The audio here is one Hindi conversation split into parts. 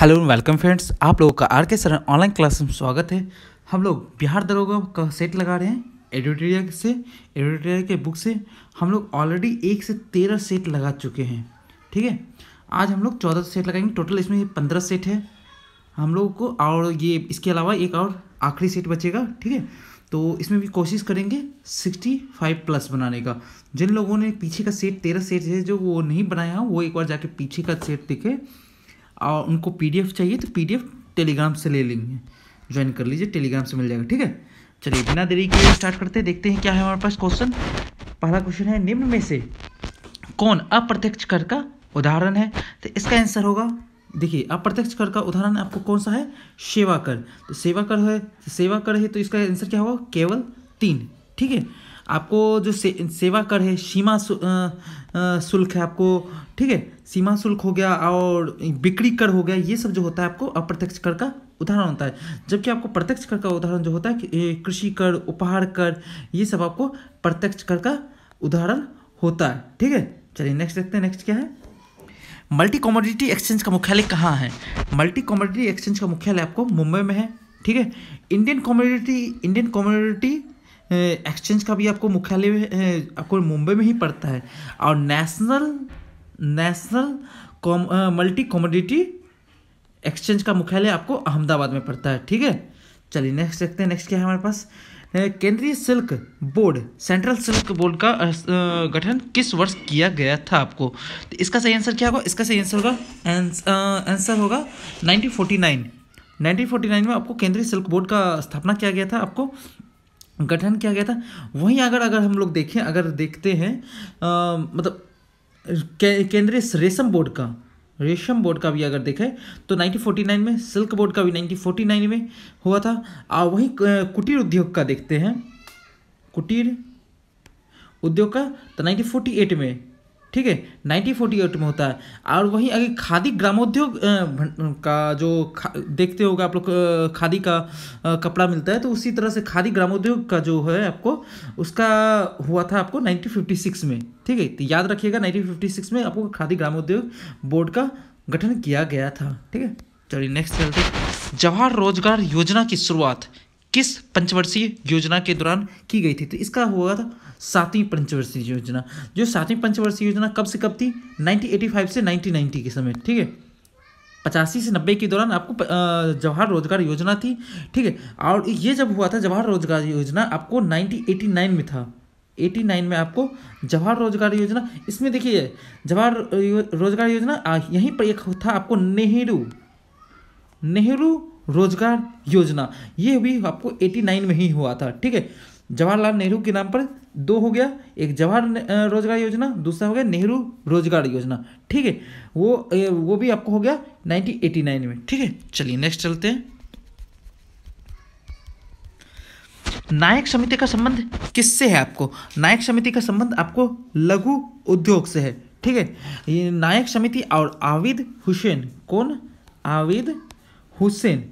हेलो एंड वेलकम फ्रेंड्स आप लोगों का आर के सर ऑनलाइन क्लास में स्वागत है हम लोग बिहार दरोगा का सेट लगा रहे हैं एडिटोरिया से एडिटोरिया के बुक से हम लोग ऑलरेडी एक से तेरह सेट लगा चुके हैं ठीक है आज हम लोग चौदह सेट लगाएंगे टोटल इसमें पंद्रह सेट है हम लोगों को और ये इसके अलावा एक और आखिरी सेट बचेगा ठीक है तो इसमें भी कोशिश करेंगे सिक्सटी फाइव प्लस बनाने का जिन लोगों ने पीछे का सेट तेरह सेट है जो वो नहीं बनाया वो एक बार जाके पीछे का सेट देखे और उनको पीडीएफ चाहिए तो पीडीएफ टेलीग्राम से ले लेंगे ज्वाइन कर लीजिए टेलीग्राम से मिल जाएगा ठीक है चलिए बिना देरी के स्टार्ट करते हैं देखते हैं क्या है हमारे पास क्वेश्चन पहला क्वेश्चन है निम्न में से कौन अप्रत्यक्ष कर का उदाहरण है तो इसका आंसर होगा देखिए अप्रत्यक्ष कर का उदाहरण आपको कौन सा है सेवा कर तो सेवा कर है सेवा कर है तो इसका आंसर क्या होगा केवल तीन ठीक है आपको जो से, सेवा कर है सीमा शुल्क है आपको ठीक है सीमा शुल्क हो गया और बिक्री कर हो गया ये सब जो होता है आपको अप्रत्यक्ष कर का उदाहरण होता है जबकि आपको प्रत्यक्ष कर का उदाहरण जो होता है कृषि कर उपहार कर ये सब आपको प्रत्यक्ष कर का उदाहरण होता है ठीक है चलिए नेक्स्ट देखते हैं नेक्स्ट क्या है मल्टी कॉमोडिटी एक्सचेंज का मुख्यालय कहाँ है मल्टी कॉमोडिटी एक्सचेंज का मुख्यालय आपको मुंबई में है ठीक है Indian commodity Indian commodity exchange का भी आपको मुख्यालय में आपको मुंबई में ही पड़ता है और national national multi commodity exchange का मुख्यालय आपको अहमदाबाद में पड़ता है ठीक है चलिए नेक्स्ट देखते हैं नेक्स्ट क्या है हमारे पास केंद्रीय silk board central silk board का गठन किस वर्ष किया गया था आपको तो इसका सही आंसर क्या होगा इसका सही आंसर होगा आंसर होगा 1949 1949 में आपको केंद्रीय सिल्क बोर्ड का स्थापना किया गया था आपको गठन किया गया था वहीं अगर अगर हम लोग देखें अगर देखते हैं आ, मतलब के, केंद्रीय रेशम बोर्ड का रेशम बोर्ड का भी अगर देखें तो 1949 में सिल्क बोर्ड का भी 1949 में हुआ था और वहीं कुटीर उद्योग का देखते हैं कुटीर उद्योग का तो 1948 में ठीक है 1948 में होता है और वहीं अगर खादी ग्रामोद्योग का जो खा, देखते होगा आप लोग खादी का कपड़ा मिलता है तो उसी तरह से खादी ग्रामोद्योग का जो है आपको उसका हुआ था आपको 1956 में ठीक है तो याद रखिएगा 1956 में आपको खादी ग्रामोद्योग बोर्ड का गठन किया गया था ठीक है चलिए नेक्स्ट चलते जवाहर रोजगार योजना की शुरुआत किस पंचवर्षीय योजना के दौरान की गई थी तो इसका हुआ था सातवीं पंचवर्षीय योजना जो सातवीं पंचवर्षीय योजना कब से कब थी 1985 से 1990 के समय ठीक है पचासी से नब्बे के दौरान आपको जवाहर रोजगार योजना थी ठीक है और ये जब हुआ था जवाहर रोजगार योजना आपको 1989 में था 89 में आपको जवाहर रोजगार योजना इसमें देखिए जवाहर रोजगार योजना यहीं पर एक था आपको नेहरू नेहरू रोजगार योजना ये भी आपको 89 में ही हुआ था ठीक है जवाहरलाल नेहरू के नाम पर दो हो गया एक जवाहर रोजगार योजना दूसरा हो गया नेहरू रोजगार योजना ठीक है वो वो भी आपको हो गया 1989 में ठीक है चलिए नेक्स्ट चलते हैं नायक समिति का संबंध किससे है आपको नायक समिति का संबंध आपको लघु उद्योग से है ठीक है ये नायक समिति और आविद हुसैन कौन आविद हुसैन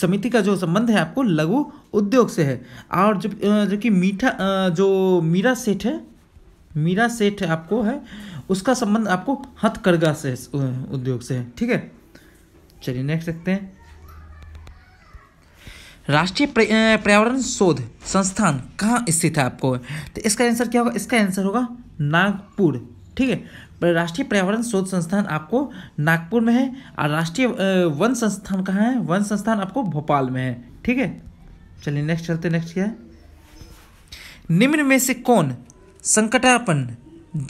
समिति का जो संबंध है आपको लघु उद्योग से है और जब कि मीठा जो मीरा सेठ है मीरा सेठ आपको है उसका संबंध आपको हथकरघा से उद्योग से है ठीक है चलिए नेक्स्ट देखते हैं राष्ट्रीय पर्यावरण शोध संस्थान कहाँ स्थित है आपको तो इसका आंसर क्या होगा इसका आंसर होगा नागपुर ठीक है राष्ट्रीय पर्यावरण शोध संस्थान आपको नागपुर में है और राष्ट्रीय वन संस्थान कहाँ है वन संस्थान आपको भोपाल में है ठीक है चलिए नेक्स्ट चलते नेक्स्ट क्या है निम्न में से कौन संकटापन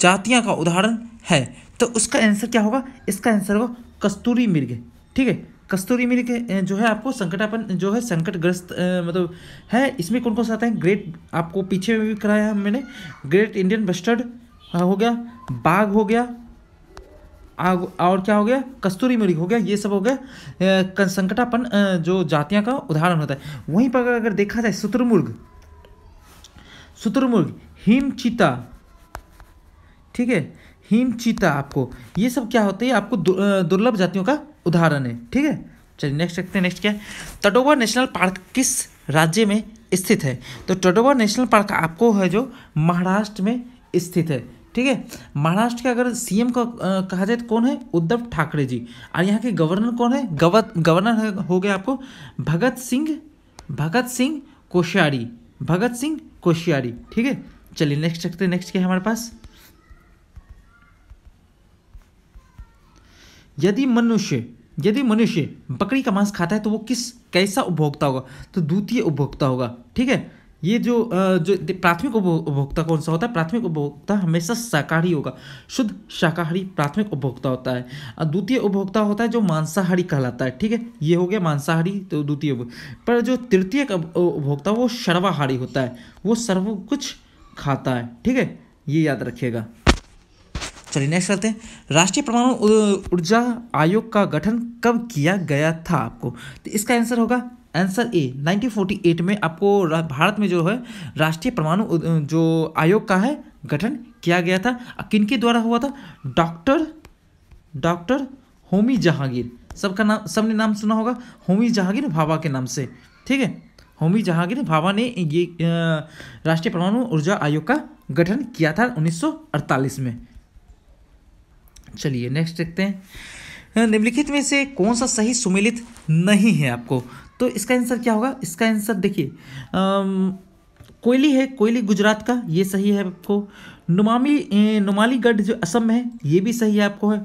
जातियां का उदाहरण है तो उसका आंसर क्या होगा इसका आंसर होगा कस्तूरी मिर्ग ठीक है कस्तूरी मिर्ग जो है आपको संकटापन जो है संकटग्रस्त मतलब है इसमें कौन कौन सा आता है ग्रेट आपको पीछे में भी कराया मैंने ग्रेट इंडियन बस्टर्ड हो गया बाघ हो गया और क्या हो गया कस्तूरी मृग हो गया ये सब हो गया संकटापन जो जातियाँ का उदाहरण होता है वहीं पर अगर देखा जाए सूत्रमुर्ग हिम हिमचीता ठीक है चीता आपको ये सब क्या होते हैं आपको दुर्लभ जातियों का उदाहरण है ठीक है चलिए नेक्स्ट देखते हैं नेक्स्ट क्या है तटोवा नेशनल पार्क किस राज्य में स्थित है तो टडोबा नेशनल पार्क आपको है जो महाराष्ट्र में स्थित है ठीक है महाराष्ट्र के अगर सीएम का कहा जाए तो कौन है उद्धव ठाकरे जी और यहाँ के गवर्नर कौन है गवर गवर्नर हो गया आपको भगत सिंह भगत सिंह कोश्यारी भगत सिंह कोश्यारी ठीक है चलिए नेक्स्ट रखते नेक्स्ट क्या है हमारे पास यदि मनुष्य यदि मनुष्य बकरी का मांस खाता है तो वो किस कैसा उपभोक्ता होगा तो द्वितीय उपभोक्ता होगा ठीक है ये जो जो प्राथमिक उपभोक्ता कौन सा होता है प्राथमिक उपभोक्ता हमेशा शाकाहारी होगा शुद्ध शाकाहारी प्राथमिक उपभोक्ता होता है द्वितीय उपभोक्ता होता है जो मांसाहारी कहलाता है ठीक है ये हो गया मांसाहारी तो द्वितीय पर जो तृतीय उपभोक्ता वो सर्वाहारी होता है वो सर्व कुछ खाता है ठीक है ये याद रखिएगा चलिए नेक्स्ट करते हैं राष्ट्रीय परमाणु ऊर्जा आयोग का गठन कब किया गया था आपको तो इसका आंसर होगा आंसर ए 1948 में आपको भारत में जो है राष्ट्रीय परमाणु जो आयोग का है गठन किया गया था किन के द्वारा हुआ था डॉक्टर डॉक्टर होमी जहांगीर सबका नाम सबने नाम सुना होगा होमी जहांगीर भाभा के नाम से ठीक है होमी जहांगीर भाभा ने ये राष्ट्रीय परमाणु ऊर्जा आयोग का गठन किया था 1948 में चलिए नेक्स्ट देखते हैं निम्नलिखित में से कौन सा सही सुमिलित नहीं है आपको तो इसका आंसर क्या होगा इसका आंसर देखिए कोयली है कोयली गुजरात का ये सही है आपको नुमामी नुमालीगढ़ जो असम में है ये भी सही है आपको है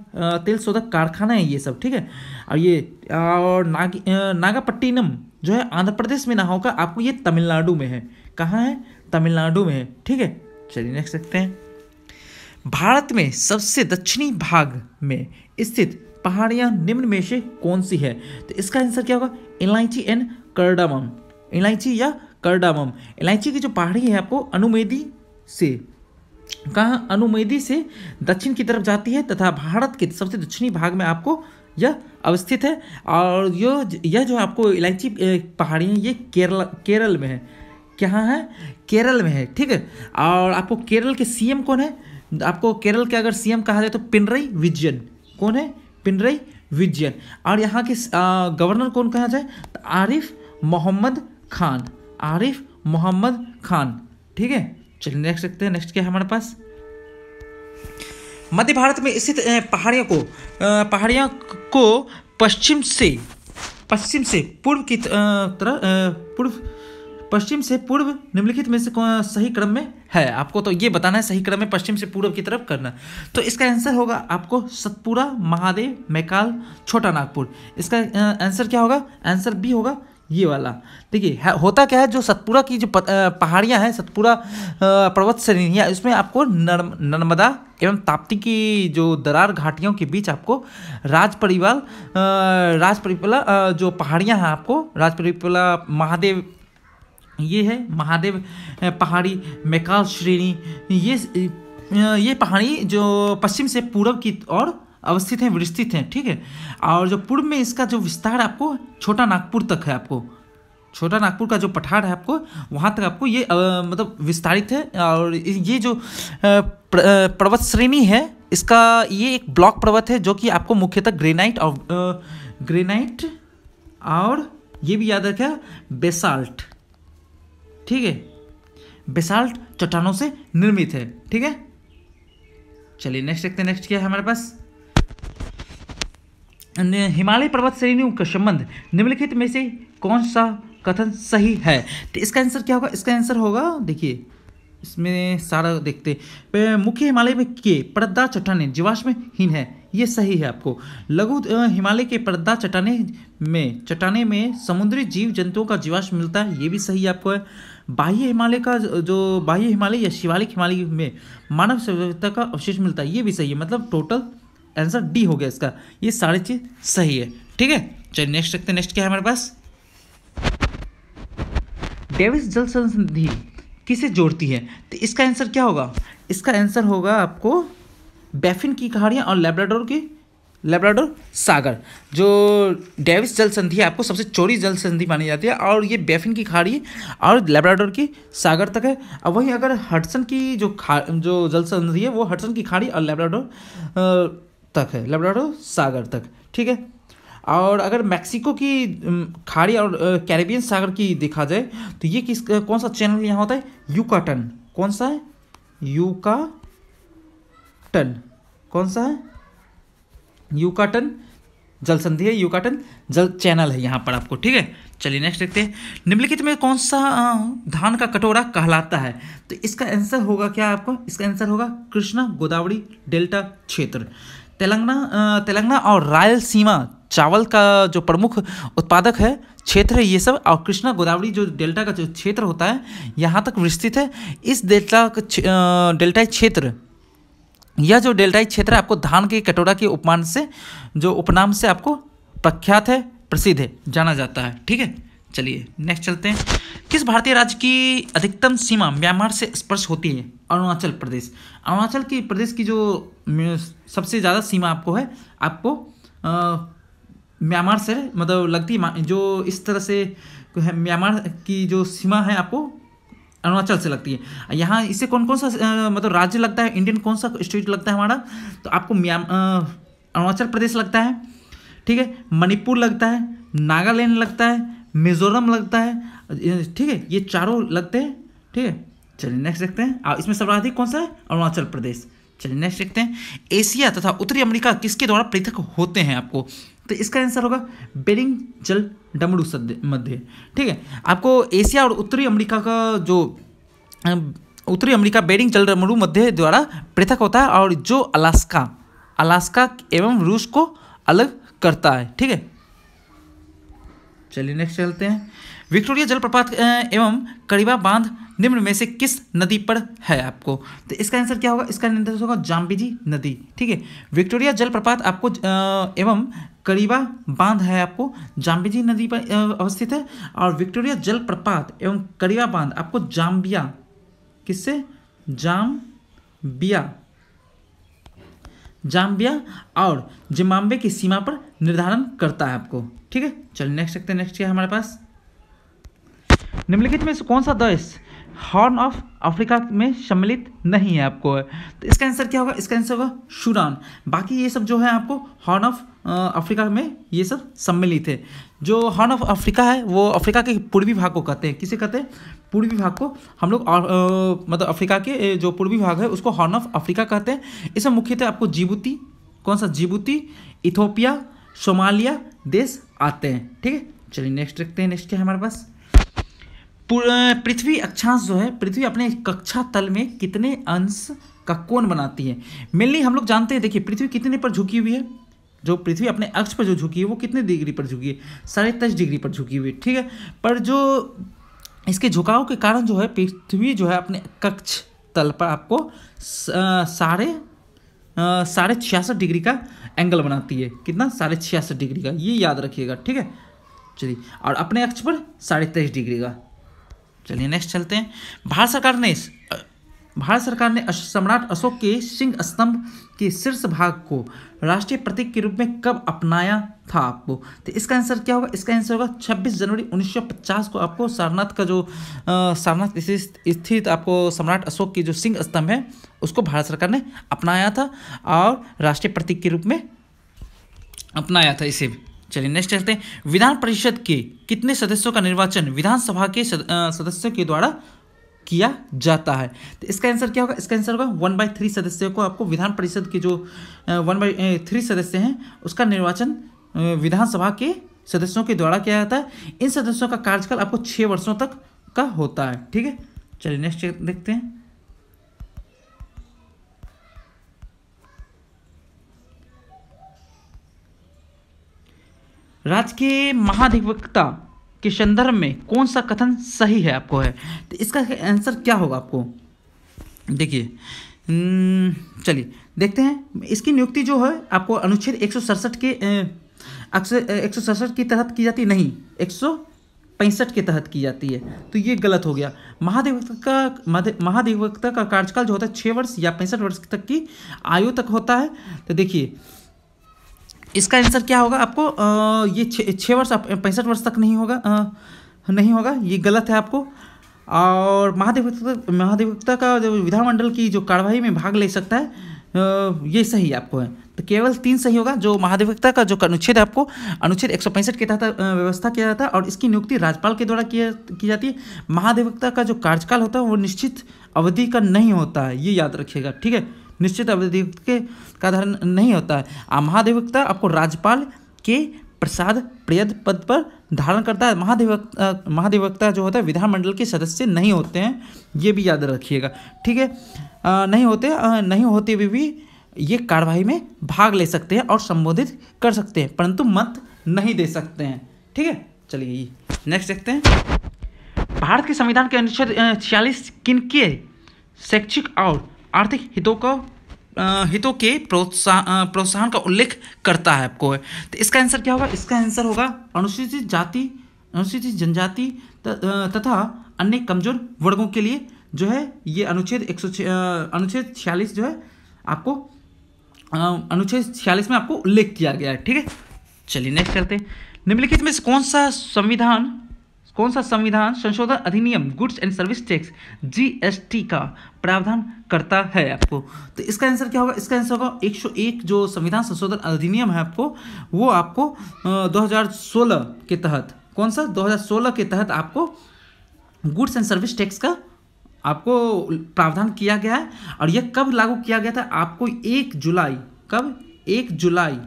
तेल शोधक कारखाना है ये सब ठीक है और ये और नाग नागापट्टिनम जो है आंध्र प्रदेश में ना होगा आपको ये तमिलनाडु में है कहाँ है तमिलनाडु में है ठीक है चलिए नेक्स्ट देखते हैं भारत में सबसे दक्षिणी भाग में स्थित पहाड़ियाँ निम्न में से कौन सी है तो इसका आंसर क्या होगा इलायची एंड करडामम इलायची या करडामम इलायची की जो पहाड़ी है आपको अनुमेदी से कहाँ अनुमेदी से दक्षिण की तरफ जाती है तथा भारत के सबसे दक्षिणी भाग में आपको यह अवस्थित है और यो यह जो आपको इलायची पहाड़ी है ये केरल केरल में है कहाँ है केरल में है ठीक है और आपको केरल के सीएम कौन है आपको केरल के अगर सीएम कहा जाए तो पिनरई विजयन कौन है पिनरई विजयन और यहाँ के गवर्नर कौन कहा जाए आरिफ मोहम्मद खान आरिफ मोहम्मद खान ठीक है चलिए नेक्स्ट देखते हैं नेक्स्ट क्या है हमारे पास मध्य भारत में स्थित पहाड़ियों को पहाड़ियों को पश्चिम से पश्चिम से पूर्व की तरह पूर्व पश्चिम से पूर्व निम्नलिखित में से सही क्रम में है आपको तो ये बताना है सही क्रम में पश्चिम से पूर्व की तरफ करना तो इसका आंसर होगा आपको सतपुरा महादेव मैकाल छोटा नागपुर इसका आंसर क्या होगा आंसर बी होगा ये वाला देखिए होता क्या है जो सतपुरा की जो पहाड़ियाँ हैं सतपुरा पर्वत श्रेणी इसमें आपको नर्म नर्मदा एवं ताप्ती की जो दरार घाटियों के बीच आपको राजपरिवाल राजपरिपला जो पहाड़ियाँ हैं आपको राजपरिपला महादेव ये है महादेव पहाड़ी मेकाल श्रेणी ये ये पहाड़ी जो पश्चिम से पूर्व की ओर अवस्थित हैं विस्तृत हैं ठीक है और जो पूर्व में इसका जो विस्तार आपको छोटा नागपुर तक है आपको छोटा नागपुर का जो पठार है आपको वहाँ तक आपको ये आ, मतलब विस्तारित है और ये जो प्र, पर्वत श्रेणी है इसका ये एक ब्लॉक पर्वत है जो कि आपको मुख्यतः ग्रेनाइट और ग्रेनाइट और ये भी याद रखें बेसाल्ट ठीक है बेसाल्ट चट्टानों से निर्मित है ठीक है चलिए नेक्स्ट देखते हैं नेक्स्ट क्या है हमारे पास हिमालय पर्वत श्रेणियों का संबंध निम्नलिखित में से कौन सा कथन सही है तो इसका आंसर क्या होगा इसका आंसर होगा देखिए इसमें सारा देखते मुख्य हिमालय में के पर्दा चट्टाने जीवाश्म हीन है ये सही है आपको लघु हिमालय के पर्दा चट्टाने में चट्टाने में समुद्री जीव जंतुओं का जीवाश्म मिलता है ये भी सही है आपको है बाह्य हिमालय का जो बाह्य हिमालय या शिवालिक हिमालय में मानव सभ्यता का अवशेष मिलता है ये भी सही है मतलब टोटल आंसर डी हो गया इसका ये सारी चीज़ सही है ठीक है चलिए नेक्स्ट रखते हैं नेक्स्ट क्या है हमारे पास डेविस जल संधि किसे जोड़ती है तो इसका आंसर क्या होगा इसका आंसर होगा आपको बेफिन की कहाड़ियाँ और लेब्राडोर की लेब्राडोर सागर जो डेविस जल संधि है आपको सबसे चौड़ी जल संधि मानी जाती है और ये बेफिन की खाड़ी है और लेब्राडोर की सागर तक है अब वहीं अगर हटसन की जो खा जो जल संधि है वो हटसन की खाड़ी और लेब्राडोर तक है लेब्राडोर सागर तक ठीक है और अगर मैक्सिको की खाड़ी और कैरेबियन सागर की देखा जाए तो ये किस कौन सा चैनल यहाँ होता है यूकाटन कौन सा है टन कौन सा है यूकाटन जल संधि है यूकाटन जल चैनल है यहाँ पर आपको ठीक है चलिए नेक्स्ट देखते हैं निम्नलिखित में कौन सा धान का कटोरा कहलाता है तो इसका आंसर होगा क्या आपको इसका आंसर होगा कृष्णा गोदावरी डेल्टा क्षेत्र तेलंगाना तेलंगाना और रायलसीमा चावल का जो प्रमुख उत्पादक है क्षेत्र है ये सब और कृष्णा गोदावरी जो डेल्टा का जो क्षेत्र होता है यहाँ तक विस्तृत है इस डेल्टा डेल्टा क्षेत्र यह जो डेल्टाई क्षेत्र है आपको धान के कटोरा के उपमान से जो उपनाम से आपको प्रख्यात है प्रसिद्ध है जाना जाता है ठीक है चलिए नेक्स्ट चलते हैं किस भारतीय राज्य की अधिकतम सीमा म्यांमार से स्पर्श होती है अरुणाचल प्रदेश अरुणाचल की प्रदेश की जो सबसे ज़्यादा सीमा आपको है आपको म्यांमार से मतलब लगती है जो इस तरह से है म्यांमार की जो सीमा है आपको अरुणाचल से लगती है यहाँ इससे कौन कौन सा मतलब राज्य लगता है इंडियन कौन सा स्टेट लगता है हमारा तो आपको म्याम अरुणाचल प्रदेश लगता है ठीक है मणिपुर लगता है नागालैंड लगता है मिजोरम लगता है ठीक है ये चारों लगते हैं ठीक है चलिए नेक्स्ट देखते हैं इसमें सर्वाधिक कौन सा है अरुणाचल प्रदेश चलिए नेक्स्ट देखते हैं एशिया तथा उत्तरी अमेरिका किसके द्वारा पृथक होते हैं आपको तो इसका आंसर होगा बेरिंग जल डमडू मध्य ठीक है आपको एशिया और उत्तरी अमेरिका का जो उत्तरी अमेरिका बेरिंग जल डमरू मध्य द्वारा पृथक होता है और जो अलास्का अलास्का एवं रूस को अलग करता है ठीक है चलिए नेक्स्ट चलते हैं विक्टोरिया जलप्रपात एवं करीबा बांध निम्न में से किस नदी पर है आपको तो इसका आंसर क्या होगा इसका आंसर होगा जाम्बिजी नदी ठीक है विक्टोरिया जलप्रपात आपको एवं करीबा बांध है आपको जाम्बिजी नदी पर अवस्थित है और विक्टोरिया जलप्रपात एवं करीबा बांध आपको जाम्बिया किससे जाम्बिया जाम्बिया और जिम्बाब्वे की सीमा पर निर्धारण करता है आपको ठीक है चलिए नेक्स्ट देखते हैं नेक्स्ट क्या है हमारे पास निम्नलिखित में से कौन सा देश हॉर्न ऑफ अफ्रीका में सम्मिलित नहीं है आपको तो इसका आंसर क्या होगा इसका आंसर होगा सूडान बाकी ये सब जो है आपको हॉर्न ऑफ अफ्रीका में ये सब सम्मिलित है जो हॉर्न ऑफ अफ्रीका है वो अफ्रीका के पूर्वी भाग को कहते हैं किसे कहते हैं पूर्वी भाग को हम लोग मतलब अफ्रीका के जो पूर्वी भाग है उसको हॉर्न ऑफ अफ्रीका कहते हैं इसमें मुख्यतः आपको जिबूती कौन सा जिबूती इथोपिया सोमालिया देश आते हैं ठीक है चलिए नेक्स्ट रखते हैं नेक्स्ट क्या है हमारे पास पृथ्वी अक्षांश जो है पृथ्वी अपने कक्षा तल में कितने अंश का कोण बनाती है मेनली हम लोग जानते हैं देखिए पृथ्वी कितने पर झुकी हुई है जो पृथ्वी अपने अक्ष पर जो झुकी है वो कितने डिग्री पर झुकी है साढ़े तेईस डिग्री पर झुकी हुई है ठीक है पर जो इसके झुकाव के कारण जो है पृथ्वी जो है अपने कक्ष तल पर आपको साढ़े साढ़े छियासठ डिग्री का एंगल बनाती है कितना साढ़े छियासठ डिग्री का ये याद रखिएगा ठीक है चलिए और अपने अक्ष पर साढ़े तेईस डिग्री का चलिए नेक्स्ट चलते हैं भारत सरकार ने भारत सरकार ने सम्राट अशोक के सिंह स्तंभ के शीर्ष भाग को राष्ट्रीय प्रतीक के रूप में कब अपनाया था आपको तो इसका आंसर क्या होगा इसका आंसर होगा 26 जनवरी 1950 को आपको सारनाथ का जो सारनाथ स्थित आपको सम्राट अशोक की जो सिंह स्तंभ है उसको भारत सरकार ने अपनाया था और राष्ट्रीय प्रतीक के रूप में अपनाया था इसे चलिए नेक्स्ट चलते हैं विधान परिषद के कितने सदस्यों का निर्वाचन विधानसभा के सदस्यों के द्वारा किया जाता है तो इसका आंसर क्या होगा इसका आंसर होगा वन बाई थ्री सदस्यों को आपको विधान परिषद के जो वन बाई थ्री सदस्य हैं उसका निर्वाचन विधानसभा के सदस्यों के द्वारा किया जाता है इन सदस्यों का कार्यकाल आपको छः वर्षों तक का होता है ठीक है चलिए नेक्स्ट देखते हैं राज्य के महाधिवक्ता के संदर्भ में कौन सा कथन सही है आपको है तो इसका आंसर क्या होगा आपको देखिए हम्म, चलिए देखते हैं इसकी नियुक्ति जो है आपको अनुच्छेद एक के एक सौ सड़सठ के तहत की जाती नहीं एक पैंसठ के तहत की जाती है तो ये गलत हो गया महाधिवक्ता का महाधिवक्ता का कार्यकाल जो होता है छः वर्ष या पैंसठ वर्ष तक की आयु तक होता है तो देखिए इसका आंसर क्या होगा आपको आ, ये छः वर्ष पैंसठ वर्ष तक नहीं होगा आ, नहीं होगा ये गलत है आपको और महाधिवक्ता महाधिवक्ता का जो विधानमंडल की जो कार्यवाही में भाग ले सकता है ये सही आपको है तो केवल तीन सही होगा जो महाधिवक्ता का जो अनुच्छेद है आपको अनुच्छेद एक के तहत व्यवस्था किया जाता है और इसकी नियुक्ति राज्यपाल के द्वारा किया की जाती है महाधिवक्ता का जो कार्यकाल होता है वो निश्चित अवधि का नहीं होता है ये याद रखिएगा ठीक है निश्चित अवधि के का धारण नहीं होता है महाधिवक्ता आपको राज्यपाल के प्रसाद प्रियद पद पर धारण करता है महाधिवक्ता महाधिवक्ता जो होता है विधानमंडल के सदस्य नहीं होते हैं ये भी याद रखिएगा ठीक है नहीं होते आ, नहीं होते हुए भी, भी ये कार्रवाई में भाग ले सकते हैं और संबोधित कर सकते हैं परंतु मत नहीं दे सकते हैं ठीक है चलिए नेक्स्ट देखते हैं भारत के संविधान के अनुच्छेद छियालीस किनके शैक्षिक और आर्थिक हितों का हितों के प्रोत्साहन प्रोत्साहन का उल्लेख करता है आपको है तो इसका आंसर क्या होगा इसका आंसर होगा अनुसूचित जाति अनुसूचित जनजाति तथा अन्य कमजोर वर्गों के लिए जो है ये अनुच्छेद एक अनुच्छेद छियालीस जो है आपको अनुच्छेद छियालीस में आपको उल्लेख किया गया है ठीक है चलिए नेक्स्ट करते हैं निम्नलिखित में से कौन सा संविधान कौन सा संविधान संशोधन अधिनियम goods and service tax GST का प्रावधान करता है आपको तो इसका आंसर क्या होगा इसका आंसर होगा 101 जो संविधान संशोधन अधिनियम है आपको वो आपको 2016 के तहत कौन सा 2016 के तहत आपको गुड्स एंड सर्विस टैक्स का आपको प्रावधान किया गया है और यह कब लागू किया गया था आपको एक जुलाई कब एक जुलाई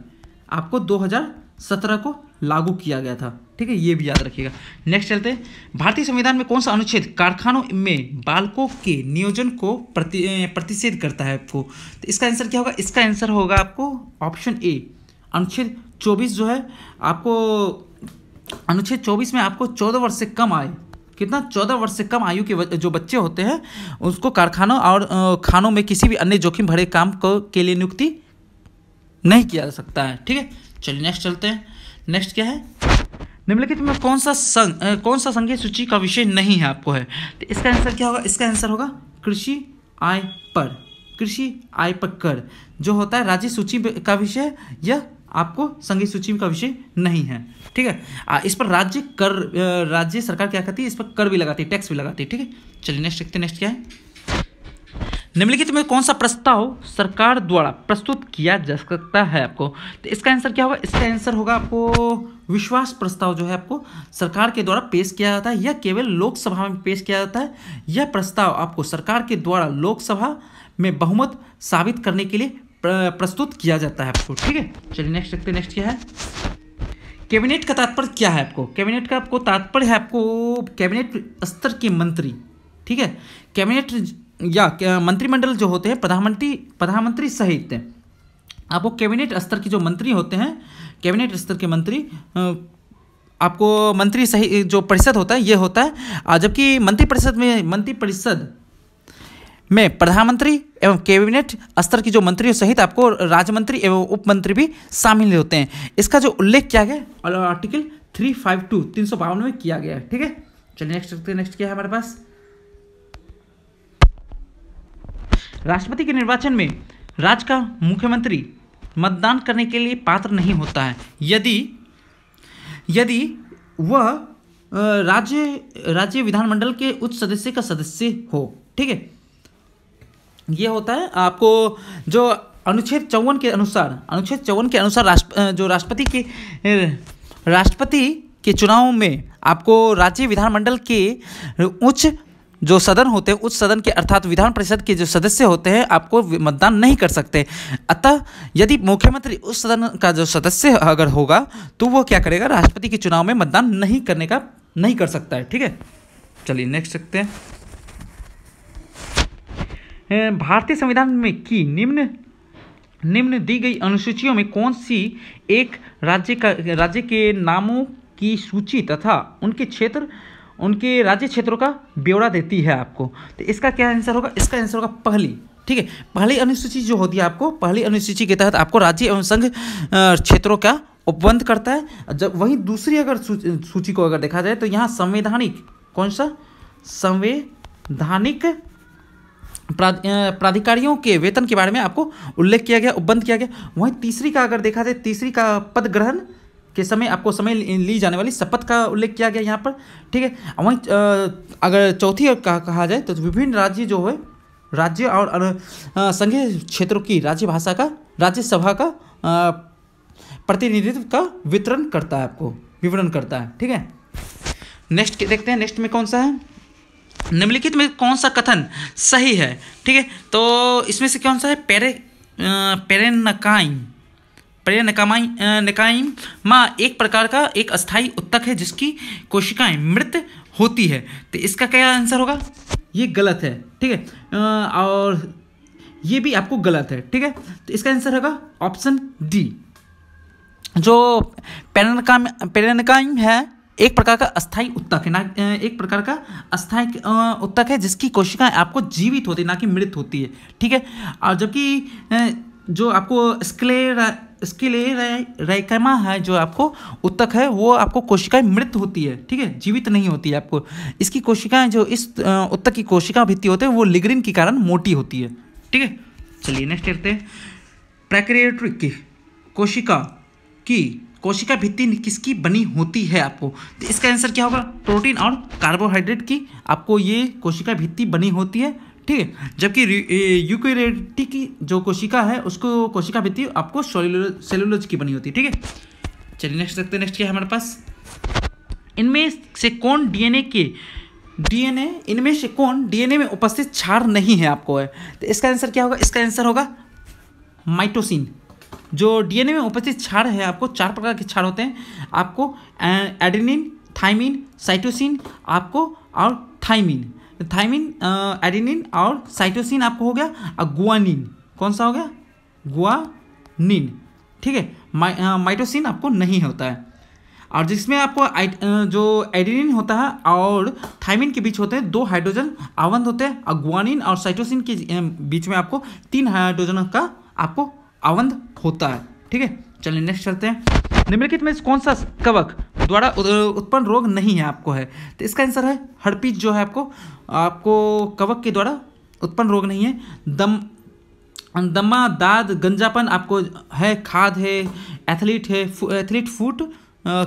आपको दो को लागू किया गया था ठीक है ये भी याद रखिएगा नेक्स्ट चलते भारतीय संविधान में कौन सा अनुच्छेद कारखानों में बालकों के नियोजन को प्रति प्रतिषेध करता है आपको तो इसका आंसर क्या होगा इसका आंसर होगा आपको ऑप्शन ए अनुच्छेद चौबीस जो है आपको अनुच्छेद चौबीस में आपको चौदह वर्ष से कम आए कितना चौदह वर्ष से कम आयु के जो बच्चे होते हैं उसको कारखानों और खानों में किसी भी अन्य जोखिम भरे काम को के लिए नियुक्ति नहीं किया जा सकता है ठीक है चलिए नेक्स्ट चलते हैं नेक्स्ट क्या है निम्नलिखित में कौन सा संघ कौन सा संघीय सूची का विषय नहीं है आपको है तो इसका आंसर क्या होगा इसका आंसर होगा कृषि आय पर कृषि आय पर कर जो होता है राज्य सूची का विषय यह आपको संघीय सूची का विषय नहीं है ठीक है आ, इस पर राज्य कर राज्य सरकार क्या करती है इस पर कर भी लगाती है टैक्स भी लगाती है ठीक है चलिए नेक्स्ट देखते हैं नेक्स्ट क्या है निम्नलिखित में कौन सा प्रस्ताव सरकार द्वारा प्रस्तुत किया जा सकता है आपको तो इसका आंसर क्या होगा इसका आंसर होगा आपको विश्वास प्रस्ताव जो है आपको सरकार के द्वारा पेश किया जाता है या केवल लोकसभा में पेश किया जाता है यह प्रस्ताव आपको सरकार के द्वारा लोकसभा में बहुमत साबित करने के लिए प्रस्तुत किया जाता है आपको ठीक है चलिए नेक्स्ट देखते नेक्स्ट क्या है कैबिनेट का तात्पर्य क्या है आपको कैबिनेट का आपको तात्पर्य है आपको कैबिनेट स्तर के मंत्री ठीक है कैबिनेट या मंत्रिमंडल जो होते हैं प्रधानमंत्री प्रधानमंत्री सहित आपको कैबिनेट स्तर के जो मंत्री होते हैं कैबिनेट स्तर के मंत्री आपको मंत्री सही जो परिषद होता है ये होता है जबकि मंत्री परिषद में मंत्री परिषद में प्रधानमंत्री एवं कैबिनेट स्तर की जो मंत्री सहित आपको राज्य मंत्री एवं उप मंत्री भी शामिल होते हैं इसका जो उल्लेख किया गया और आर्टिकल थ्री फाइव टू तीन सौ बावन में किया गया है ठीक है चलिए नेक्स्ट नेक्स्ट क्या है हमारे पास राष्ट्रपति के निर्वाचन में राज्य का मुख्यमंत्री मतदान करने के लिए पात्र नहीं होता है यदि यदि वह राज्य राज्य विधानमंडल के उच्च सदस्य का सदस्य हो ठीक है यह होता है आपको जो अनुच्छेद चौवन के अनुसार अनुच्छेद चौवन के अनुसार राष्ट्र जो राष्ट्रपति के राष्ट्रपति के चुनाव में आपको राज्य विधानमंडल के उच्च जो सदन होते हैं उस सदन के अर्थात विधान परिषद के जो सदस्य होते हैं आपको मतदान नहीं कर सकते अतः यदि मुख्यमंत्री उस सदन का जो सदस्य अगर होगा तो वो क्या करेगा राष्ट्रपति के चुनाव में मतदान नहीं करने का नहीं कर सकता है ठीक है चलिए नेक्स्ट सकते हैं भारतीय संविधान में की निम्न निम्न दी गई अनुसूचियों में कौन सी एक राज्य का राज्य के नामों की सूची तथा उनके क्षेत्र उनके राज्य क्षेत्रों का ब्यौरा देती है आपको तो इसका क्या आंसर होगा इसका आंसर होगा पहली ठीक है पहली अनुसूची जो होती है आपको पहली अनुसूची के तहत आपको राज्य एवं संघ क्षेत्रों का उपबंध करता है जब वहीं दूसरी अगर सूची को अगर देखा जाए तो यहाँ संवैधानिक कौन सा संवैधानिक प्राधिकारियों के वेतन के बारे में आपको उल्लेख किया गया उपबंध किया गया वहीं तीसरी का अगर देखा जाए तीसरी का पद ग्रहण के समय आपको समय ली जाने वाली शपथ का उल्लेख किया गया यहाँ पर ठीक है वहीं अगर चौथी कहा, कहा जाए तो विभिन्न राज्य जो है राज्य और संघीय क्षेत्रों की राज्य भाषा का राज्यसभा का प्रतिनिधित्व का वितरण करता है आपको विवरण करता है ठीक है नेक्स्ट देखते हैं नेक्स्ट में कौन सा है निम्नलिखित में कौन सा कथन सही है ठीक है तो इसमें से कौन सा है पेरे पेरेनकाइन निकाइम माँ एक प्रकार का एक अस्थाई उत्तक है जिसकी कोशिकाएं मृत होती है तो इसका क्या आंसर होगा ये गलत है ठीक है और ये भी आपको गलत है ठीक है तो इसका आंसर होगा ऑप्शन डी जो पेरनकाम पेरनकाइम है एक प्रकार का अस्थाई उत्तक है ना एक प्रकार का अस्थाई उत्तक है जिसकी कोशिकाएं आपको जीवित होती है ना कि मृत होती है ठीक है और जबकि जो आपको स्क्लेरा इसके लिए रैकमा है जो आपको उत्तक है वो आपको कोशिकाएं मृत होती है ठीक है जीवित नहीं होती है आपको इसकी कोशिकाएं जो इस उत्तक की कोशिका भित्ति होते हैं वो लिग्रिन के कारण मोटी होती है ठीक है चलिए नेक्स्ट करते हैं प्रैक्रियट्रिक की कोशिका की कोशिका भित्ति किसकी बनी होती है आपको तो इसका आंसर क्या होगा प्रोटीन और कार्बोहाइड्रेट की आपको ये कोशिका भित्ति बनी होती है ठीक है जबकि यूकेरेटी की जो कोशिका है उसको कोशिका भित्ती आपको सेलुलोज की बनी होती है ठीक है चलिए नेक्स्ट देखते हैं नेक्स्ट क्या है हमारे पास इनमें से कौन डीएनए के डीएनए इनमें से कौन डीएनए में उपस्थित क्षार नहीं है आपको है तो इसका आंसर क्या होगा इसका आंसर होगा माइटोसिन जो डीएनए में उपस्थित क्षार है आपको चार प्रकार के क्षार होते हैं आपको एडेनिन थाइमिन साइटोसिन आपको और थाइमिन थाइमिन एडिनिन और साइटोसिन आपको हो गया और गुआनिन कौन सा हो गया गुआनिन ठीक है माइ, माइटोसिन आपको नहीं होता है और जिसमें आपको जो एडिनिन होता है और थाइमिन के बीच होते हैं दो हाइड्रोजन आवंध होते हैं और गुआनिन और साइटोसिन के बीच में आपको तीन हाइड्रोजन का आपको आवंध होता है ठीक है चलिए नेक्स्ट चलते हैं निम्नलिखित में कौन सा कवक द्वारा उत्पन्न रोग नहीं है आपको है तो इसका आंसर है हड़पीच जो है आपको आपको कवक के द्वारा उत्पन्न रोग नहीं है दम दमा दाद गंजापन आपको है खाद है एथलीट है एथलीट फूट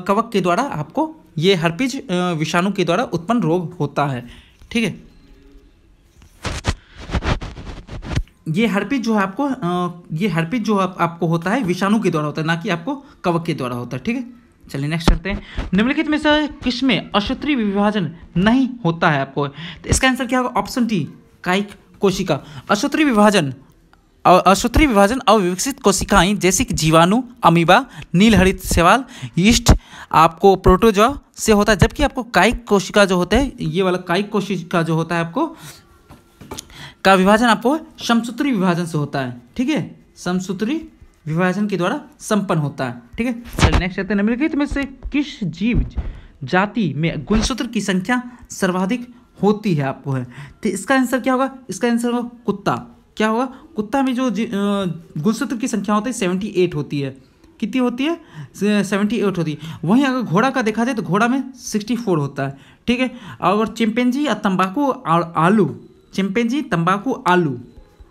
कवक के द्वारा आपको ये पीज विषाणु के द्वारा उत्पन्न रोग होता है ठीक है ये हर्पिस जो है आपको ये हर्पिस जो आप, आपको होता है विषाणु के द्वारा होता है ना कि आपको कवक के द्वारा होता है ठीक है चलिए नेक्स्ट करते हैं निम्नलिखित में से किसमें अशुत्री विभाजन नहीं होता है आपको तो इसका आंसर क्या होगा ऑप्शन डी कायिक कोशिका अशुत्री विभाजन अशुत्री विभाजन अविकसित कोशिकाएं जैसे कि जीवाणु अमीबा नीलहरित सेवाल ईस्ट आपको प्रोटोजो से होता है जबकि आपको कायिक कोशिका जो होता है ये वाला कायिक कोशिका जो होता है आपको का विभाजन आपको समसूत्री विभाजन से होता है ठीक है समसूत्री विभाजन के द्वारा संपन्न होता है ठीक है चलिए नेक्स्ट हैं निम्नलिखित में से किस जीव जाति में गुणसूत्र की संख्या सर्वाधिक होती है आपको है तो इसका आंसर क्या होगा इसका आंसर होगा कुत्ता क्या होगा कुत्ता में जो गुणसूत्र की संख्या होती है सेवेंटी एट होती है कितनी होती है सेवेंटी एट होती है वहीं अगर घोड़ा का देखा जाए तो घोड़ा में सिक्सटी फोर होता है ठीक है और चिंपेंजी या तंबाकू और आलू चिंपेंजी तंबाकू आलू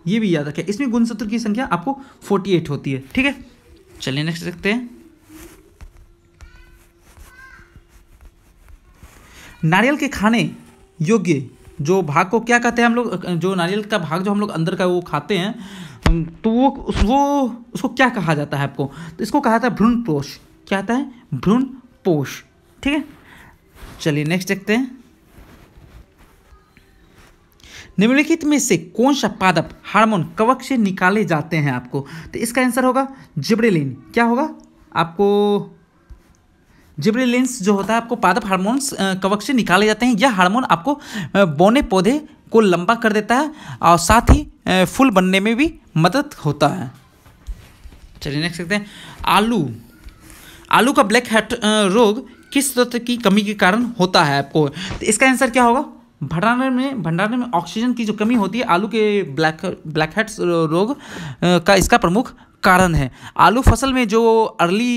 ये भी याद रखें इसमें गुणसूत्र की संख्या आपको 48 होती है ठीक है चलिए नेक्स्ट देखते हैं नारियल के खाने योग्य जो भाग को क्या कहते हैं हम लोग जो नारियल का भाग जो हम लोग अंदर का वो खाते हैं तो वो उस वो उसको क्या कहा जाता है आपको तो इसको कहा जाता है भ्रूण पोष क्या आता है भ्रूण पोष ठीक है चलिए नेक्स्ट देखते हैं निम्नलिखित में से कौन सा पादप हार्मोन कवक से निकाले जाते हैं आपको तो इसका आंसर होगा जिब्रेलिन क्या होगा आपको जिब्रेलिन जो होता है आपको पादप हार्मोन्स कवक से निकाले जाते हैं यह हार्मोन आपको बौने पौधे को लंबा कर देता है और साथ ही फूल बनने में भी मदद होता है चलिए नेक्स्ट देखते हैं आलू आलू का ब्लैक हेट रोग किस तत्व की कमी के कारण होता है आपको तो इसका आंसर क्या होगा भंडारण में भंडारण में ऑक्सीजन की जो कमी होती है आलू के ब्लैक ब्लैक हेड्स रोग का इसका प्रमुख कारण है आलू फसल में जो अर्ली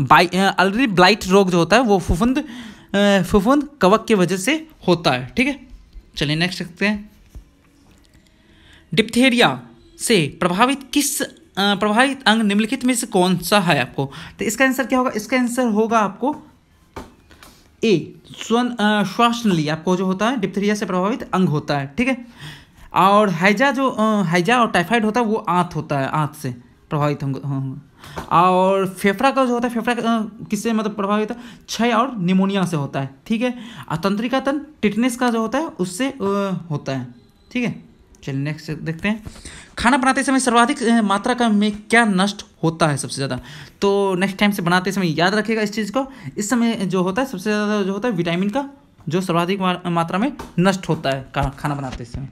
बाई अर्ली ब्लाइट रोग जो होता है वो फुफुंद फुफुंद कवक की वजह से होता है ठीक है चलिए नेक्स्ट देखते हैं डिप्थेरिया से प्रभावित किस प्रभावित अंग निम्नलिखित में से कौन सा है आपको तो इसका आंसर क्या होगा इसका आंसर होगा आपको ए स्वन श्वासन नली आपको जो होता है डिप्थेरिया से प्रभावित अंग होता है ठीक है और हैजा जो हैजा और टाइफाइड होता है वो आँत होता है आँत से प्रभावित होंगे और फेफड़ा का जो होता है फेफड़ा किससे मतलब प्रभावित होता है क्षय और निमोनिया से होता है ठीक है और तंत्रिका तन टिटनेस का जो होता है उससे होता है ठीक है चलिए नेक्स्ट देखते हैं खाना बनाते समय सर्वाधिक मात्रा का में क्या नष्ट होता है सबसे ज़्यादा तो नेक्स्ट टाइम से बनाते समय याद रखेगा इस चीज़ को इस समय जो होता है सबसे ज़्यादा जो होता है विटामिन का जो सर्वाधिक मात्रा में नष्ट होता है खाना बनाते समय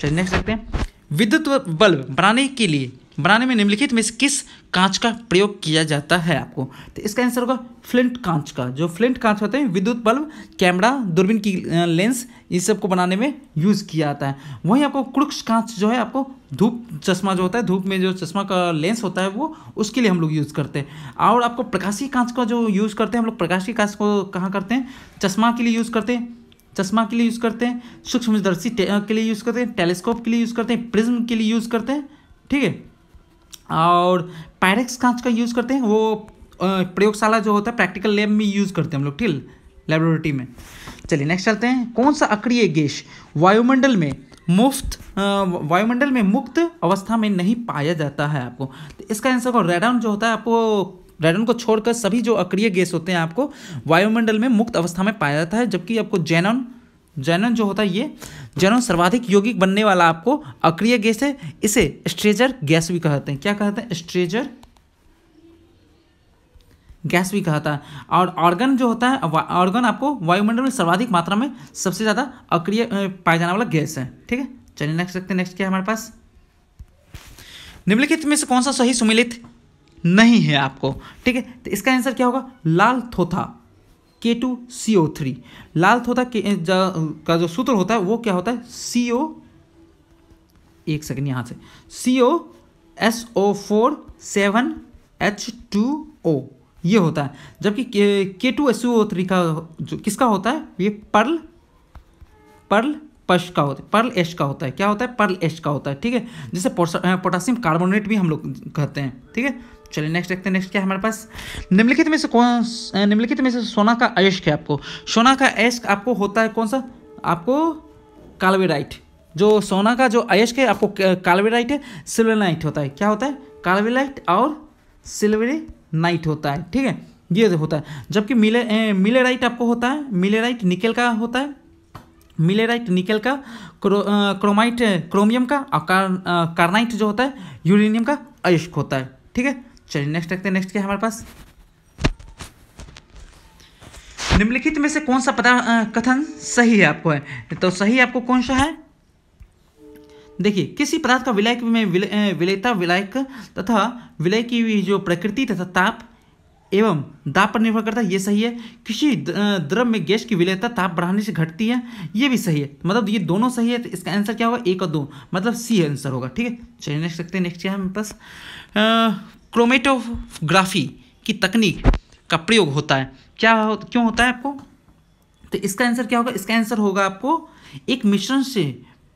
चलिए नेक्स्ट देखते हैं विद्युत बल्ब बनाने के लिए बनाने में निम्नलिखित में किस कांच का प्रयोग किया जाता है आपको तो इसका आंसर होगा फ्लिंट कांच का जो फ्लिंट कांच होते हैं विद्युत बल्ब कैमरा दूरबीन की लेंस इस सबको बनाने में यूज़ किया जाता है वहीं आपको क्रुक्ष कांच जो है आपको धूप चश्मा जो होता है धूप में जो चश्मा का लेंस होता है वो उसके लिए हम लोग यूज़ करते हैं और आपको प्रकाशी कांच का जो यूज़ करते हैं हम लोग प्रकाशी कांच को कहाँ करते हैं चश्मा के लिए यूज़ करते हैं चश्मा के लिए यूज़ करते हैं सूक्ष्मदर्शी के लिए यूज़ करते हैं टेलीस्कोप के लिए यूज़ करते हैं प्रिज्म के लिए यूज़ करते हैं ठीक है और पायरेक्स कांच का यूज़ करते हैं वो प्रयोगशाला जो होता है प्रैक्टिकल लैब में यूज़ करते हैं हम लोग ठीक लेबोरेटरी में चलिए नेक्स्ट चलते हैं कौन सा अक्रिय गैस वायुमंडल में मुफ्त वायुमंडल में मुक्त अवस्था में नहीं पाया जाता है आपको तो इसका आंसर को रेडाउन जो होता है आपको रेडन को छोड़कर सभी जो अक्रिय गैस होते हैं आपको वायुमंडल में मुक्त अवस्था में पाया जाता है जबकि आपको जेनॉन जेनॉन जो होता है ये जेनॉन सर्वाधिक यौगिक बनने वाला आपको अक्रिय गैस है इसे स्ट्रेजर गैस भी कहते हैं क्या कहते हैं स्ट्रेजर गैस भी कहता है और ऑर्गन जो होता है ऑर्गन आपको वायुमंडल में सर्वाधिक मात्रा में सबसे ज़्यादा अक्रिय पाया जाने वाला गैस है ठीक है चलिए नेक्स्ट रखते हैं नेक्स्ट क्या है हमारे पास निम्नलिखित में से कौन सा सही सुमिलित नहीं है आपको ठीक है तो इसका आंसर क्या होगा लाल थोथा के टू सी ओ थ्री लाल थोथा के का जो सूत्र होता है वो क्या होता है सी ओ एक सेकेंड यहाँ से C O S O four seven H two O ये होता है जबकि के टू एस ओ थ्री का जो किसका होता है ये पर्ल पर्ल पश का होता है पर्ल एश का होता है क्या होता है पर्ल एश का होता है ठीक है जिसे पोटासियम कार्बोनेट भी हम लोग कहते हैं ठीक है चलिए नेक्स्ट देखते हैं नेक्स्ट क्या हमारे पास निम्नलिखित में से कौन निम्नलिखित में से सोना का अयस्क है आपको सोना का अयस्क आपको होता है कौन सा आपको कालवेराइट जो सोना का जो अयस्क है आपको कालवेराइट है सिल्वेनाइट होता है क्या होता है कालवेराइट और सिल्वरी नाइट होता है ठीक है ये होता है जबकि मिले ए, मिले राइट आपको होता है मिले राइट निकल का होता है मिले राइट निकल का क्रो, आ, क्रोमाइट क्रोमियम का और कार, कार्नाइट जो होता है यूरेनियम का अयस्क होता है ठीक है चलिए नेक्स्ट रखते हैं नेक्स्ट क्या हमारे पास निम्नलिखित में से कौन सा पता कथन सही है आपको है तो सही आपको कौन सा है देखिए किसी पदार्थ का विलय में विलयता विलयक विलायक तथा विलय की जो प्रकृति तथा ताप एवं दाप पर निर्भर करता है ये सही है किसी द्रव में गैस की विलयता ताप बढ़ाने से घटती है ये भी सही है तो मतलब ये दोनों सही है तो इसका आंसर क्या होगा एक और दो मतलब सी आंसर होगा ठीक है चलिए नेक्स्ट सकते हैं नेक्स्ट क्या है हमारे पास क्रोमेटोग्राफी की तकनीक का प्रयोग होता है क्या हो, क्यों होता है आपको तो इसका आंसर क्या होगा इसका आंसर होगा आपको एक मिश्रण से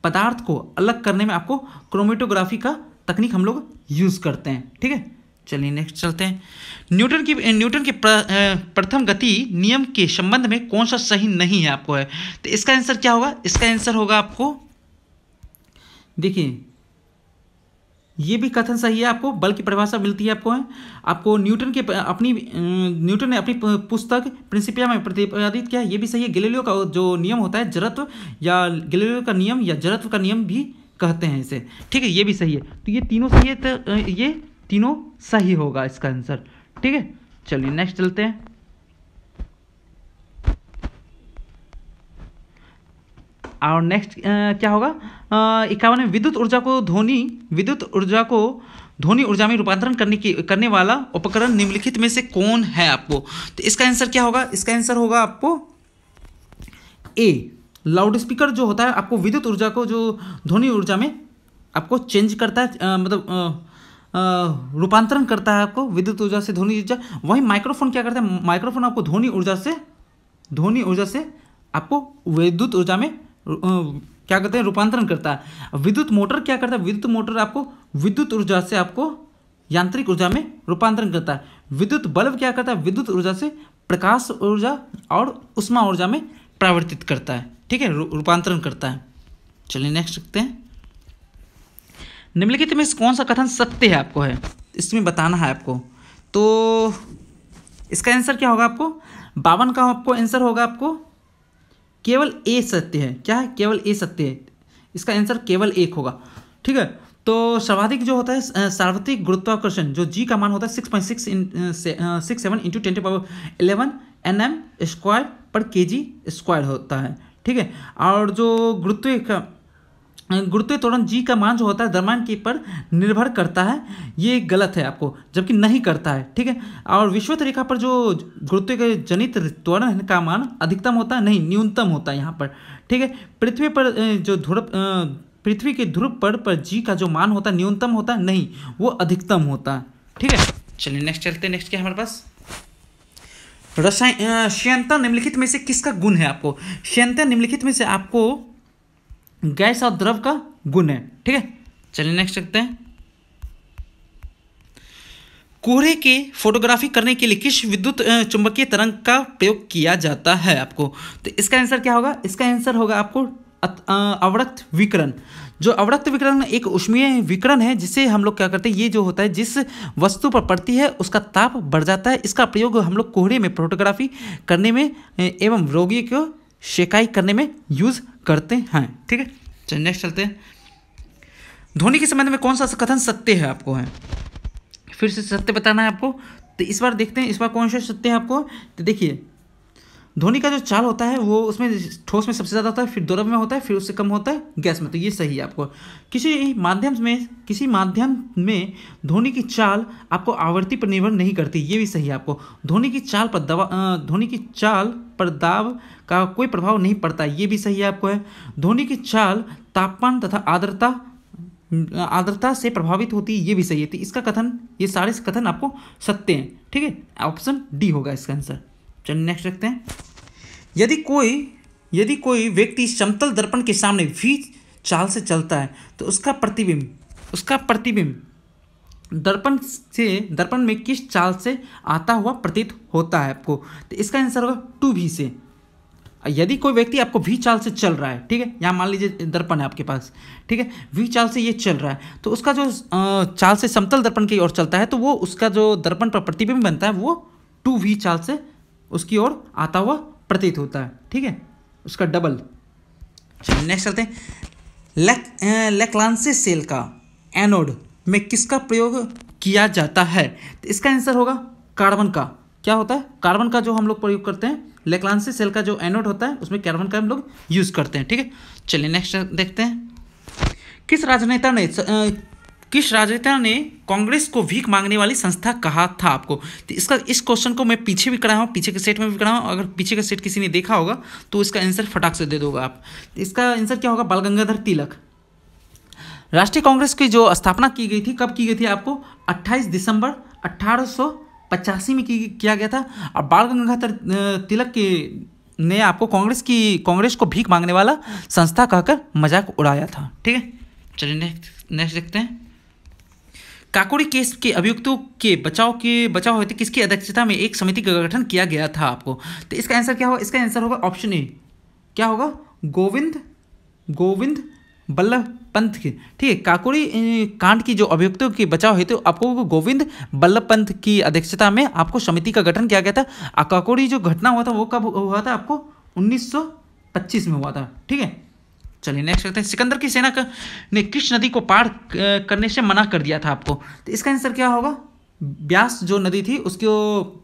पदार्थ को अलग करने में आपको क्रोमेटोग्राफी का तकनीक हम लोग यूज़ करते हैं ठीक है चलिए नेक्स्ट चलते हैं न्यूटन की न्यूटन के प्रथम गति नियम के संबंध में कौन सा सही नहीं है आपको है तो इसका आंसर क्या होगा इसका आंसर होगा आपको देखिए ये भी कथन सही है आपको बल की परिभाषा मिलती है आपको है आपको न्यूटन के अपनी न्यूटन ने अपनी पुस्तक प्रिंसिपिया में प्रतिपादित किया ये भी सही है गिलेलियो का जो नियम होता है जड़त्व या गिलेलियो का नियम या जड़त्व का नियम भी कहते हैं इसे ठीक है ये भी सही है तो ये तीनों सही है तो ये तीनों सही होगा इसका आंसर ठीक है चलिए नेक्स्ट चलते हैं और नेक्स्ट क्या होगा इक्यावन में विद्युत ऊर्जा को ध्वनि विद्युत ऊर्जा को ध्वनि ऊर्जा में रूपांतरण करने की करने वाला उपकरण निम्नलिखित में से कौन है आपको तो इसका आंसर क्या होगा इसका आंसर होगा आपको ए लाउड स्पीकर जो होता है आपको विद्युत ऊर्जा को जो ध्वनि ऊर्जा में आपको चेंज करता है आ, मतलब रूपांतरण करता है आपको विद्युत ऊर्जा से ध्वनि ऊर्जा वहीं माइक्रोफोन क्या करता है माइक्रोफोन आपको ध्वनि ऊर्जा से ध्वनि ऊर्जा से आपको विद्युत ऊर्जा में क्या कहते हैं रूपांतरण करता है विद्युत मोटर क्या करता है विद्युत मोटर आपको विद्युत ऊर्जा से आपको यांत्रिक ऊर्जा में रूपांतरण करता है विद्युत बल्ब क्या करता है विद्युत ऊर्जा से प्रकाश ऊर्जा और उष्मा ऊर्जा में प्रावर्तित करता है ठीक है रूपांतरण करता है चलिए नेक्स्ट रखते हैं निम्नलिखित में कौन सा कथन सत्य है आपको है इसमें बताना है आपको तो इसका आंसर क्या होगा आपको बावन का आपको आंसर होगा आपको केवल ए सत्य है क्या है केवल ए सत्य है इसका आंसर केवल एक होगा ठीक है तो सर्वाधिक जो होता है सार्वत्रिक गुरुत्वाकर्षण जो जी का मान होता है six point six six seven into twenty power eleven N M square पर के जी स्क्वायर होता है ठीक है और जो गुरुत्व गुरुत्व त्वरण जी का मान जो होता है द्रव्यमान के पर निर्भर करता है ये गलत है आपको जबकि नहीं करता है ठीक है और विश्वत रेखा पर जो गुरुत्व के जनित त्वरण का मान अधिकतम होता है नहीं न्यूनतम होता है यहाँ पर ठीक है पृथ्वी पर जो ध्रुव पृथ्वी के ध्रुव पर पर जी का जो मान होता है न्यूनतम होता है नहीं वो अधिकतम होता है ठीक है चलिए नेक्स्ट चलते हैं नेक्स्ट क्या हमारे पास रसायन श्यंता निम्नलिखित में से किसका गुण है आपको श्यंता निम्नलिखित में से आपको गैस और द्रव का गुण है ठीक है चलिए नेक्स्ट रखते हैं कोहरे के फोटोग्राफी करने के लिए किस विद्युत चुंबकीय तरंग का प्रयोग किया जाता है आपको तो इसका आंसर क्या होगा इसका आंसर होगा आपको अवरक्त विकरण जो अवरक्त विकरण एक उष्मीय विकरण है जिसे हम लोग क्या करते हैं ये जो होता है जिस वस्तु पर पड़ती है उसका ताप बढ़ जाता है इसका प्रयोग हम लोग कोहरे में फोटोग्राफी करने में एवं रोगी को शिकाई करने में यूज़ करते हैं ठीक है चलिए नेक्स्ट चलते हैं धोनी के संबंध में कौन सा कथन सत्य है आपको है फिर से सत्य बताना है आपको तो इस बार देखते हैं इस बार कौन सा सत्य है आपको तो देखिए धोनी का जो चाल होता है वो उसमें ठोस में सबसे ज़्यादा होता है फिर द्रव में होता है फिर उससे कम होता है गैस में तो ये सही है आपको किसी माध्यम में किसी माध्यम में धोनी की चाल आपको आवृत्ति पर निर्भर नहीं करती ये भी सही है आपको धोनी की चाल पर दवा धोनी की चाल पर दाब का कोई प्रभाव नहीं पड़ता ये भी सही है आपको है धोनी की चाल तापमान तथा आर्द्रता आर्द्रता से प्रभावित होती है ये भी सही है तो इसका कथन ये सारे कथन आपको सत्य हैं ठीक है ऑप्शन डी होगा इसका आंसर चलिए नेक्स्ट रखते हैं यदि कोई यदि कोई व्यक्ति समतल दर्पण के सामने भी चाल से चलता है तो उसका प्रतिबिंब उसका प्रतिबिंब दर्पण से दर्पण में किस चाल से आता हुआ प्रतीत होता है आपको तो इसका आंसर होगा टू भी से यदि कोई व्यक्ति आपको भी चाल से चल रहा है ठीक है यहाँ मान लीजिए दर्पण है आपके पास ठीक है वी चाल से ये चल रहा है तो उसका जो चाल से समतल दर्पण की ओर चलता है तो वो उसका जो दर्पण पर प्रतिबिंब बनता है वो टू वी चाल से उसकी ओर आता हुआ प्रतीत होता है ठीक है उसका डबल नेक्स्ट करते हैं सेल का एनोड में किसका प्रयोग किया जाता है तो इसका आंसर होगा कार्बन का क्या होता है कार्बन का जो हम लोग प्रयोग करते हैं लेक्लांसे सेल का जो एनोड होता है उसमें कार्बन का हम लोग यूज़ करते हैं ठीक है चलिए नेक्स्ट देखते हैं किस राजनेता ने किस राजनेता ने कांग्रेस को भीख मांगने वाली संस्था कहा था आपको तो इसका इस क्वेश्चन को मैं पीछे भी कराया हूँ पीछे के सेट में भी कराया हूँ अगर पीछे का सेट किसी ने देखा होगा तो इसका आंसर फटाक से दे दोगा आप इसका आंसर क्या होगा बाल गंगाधर तिलक राष्ट्रीय कांग्रेस की जो स्थापना की गई थी कब की गई थी आपको 28 दिसंबर अट्ठारह में की किया गया था और बाल गंगाधर तिलक के ने आपको कांग्रेस की कांग्रेस को भीख मांगने वाला संस्था कहकर मजाक उड़ाया था ठीक है चलिए नेक्स्ट नेक्स्ट देखते हैं काकोड़ी केस के अभियुक्तों के बचाव के बचाव होते किसकी अध्यक्षता में एक समिति का गठन किया गया था आपको तो इसका आंसर क्या होगा इसका आंसर होगा ऑप्शन ए क्या होगा गोविंद गोविंद बल्लभ पंथ की ठीक है काकोड़ी कांड की जो अभियुक्तों के बचाव हेतु आपको गोविंद बल्लभ पंथ की अध्यक्षता में आपको समिति का गठन किया गया था काकोड़ी जो घटना हुआ था वो कब हुआ था आपको 1925 में हुआ था ठीक है चलिए नेक्स्ट करते हैं सिकंदर की सेना का, ने किस नदी को पार करने से मना कर दिया था आपको तो इसका आंसर क्या होगा ब्यास जो नदी थी उसको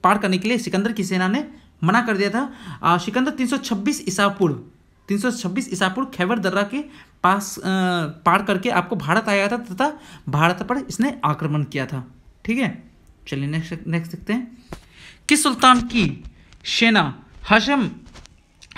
पार करने के लिए सिकंदर की सेना ने मना कर दिया था आ, सिकंदर 326 ईसा पूर्व 326 ईसा पूर्व खैबर दर्रा के पास आ, पार करके आपको भारत आया था तथा भारत पर इसने आक्रमण किया था ठीक है चलिए नेक्स्ट नेक्स्ट देखते हैं किस सुल्तान की सेना हशम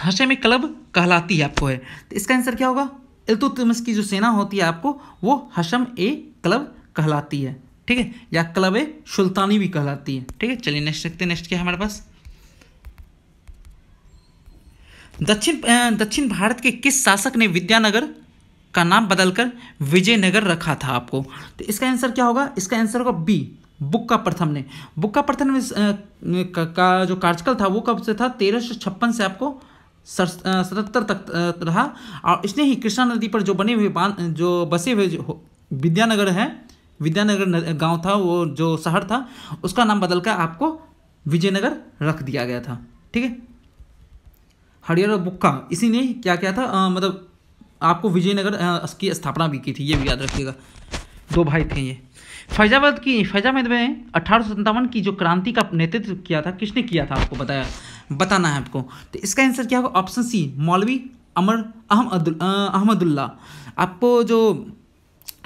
हशेमी क्लब कहलाती है आपको है तो इसका आंसर क्या होगा इल्तुतमिश की जो सेना होती है आपको वो हशम ए क्लब कहलाती है ठीक है या क्लब ए सुल्तानी भी कहलाती है ठीक है चलिए नेक्स्ट देखते हैं नेक्स्ट क्या है हमारे पास दक्षिण दक्षिण भारत के किस शासक ने विद्यानगर का नाम बदलकर विजयनगर रखा था आपको तो इसका आंसर क्या होगा इसका आंसर होगा बी बुक्का प्रथम ने बुक्का प्रथम का जो कार्यकाल था वो कब से था तेरह से आपको सतहत्तर तक रहा और इसने ही कृष्णा नदी पर जो बने हुए बांध जो बसे हुए जो विद्यानगर है विद्यानगर गांव था वो जो शहर था उसका नाम बदलकर आपको विजयनगर रख दिया गया था ठीक है हरियर बुक्का इसी ने क्या किया था आ, मतलब आपको विजयनगर की स्थापना भी की थी ये भी याद रखिएगा दो भाई थे ये फैजाबाद की फैजाबाद में अठारह की जो क्रांति का नेतृत्व किया था किसने किया था आपको बताया बताना है आपको तो इसका आंसर क्या होगा ऑप्शन सी मौलवी अमर अहमदुल अहमदुल्ला आपको जो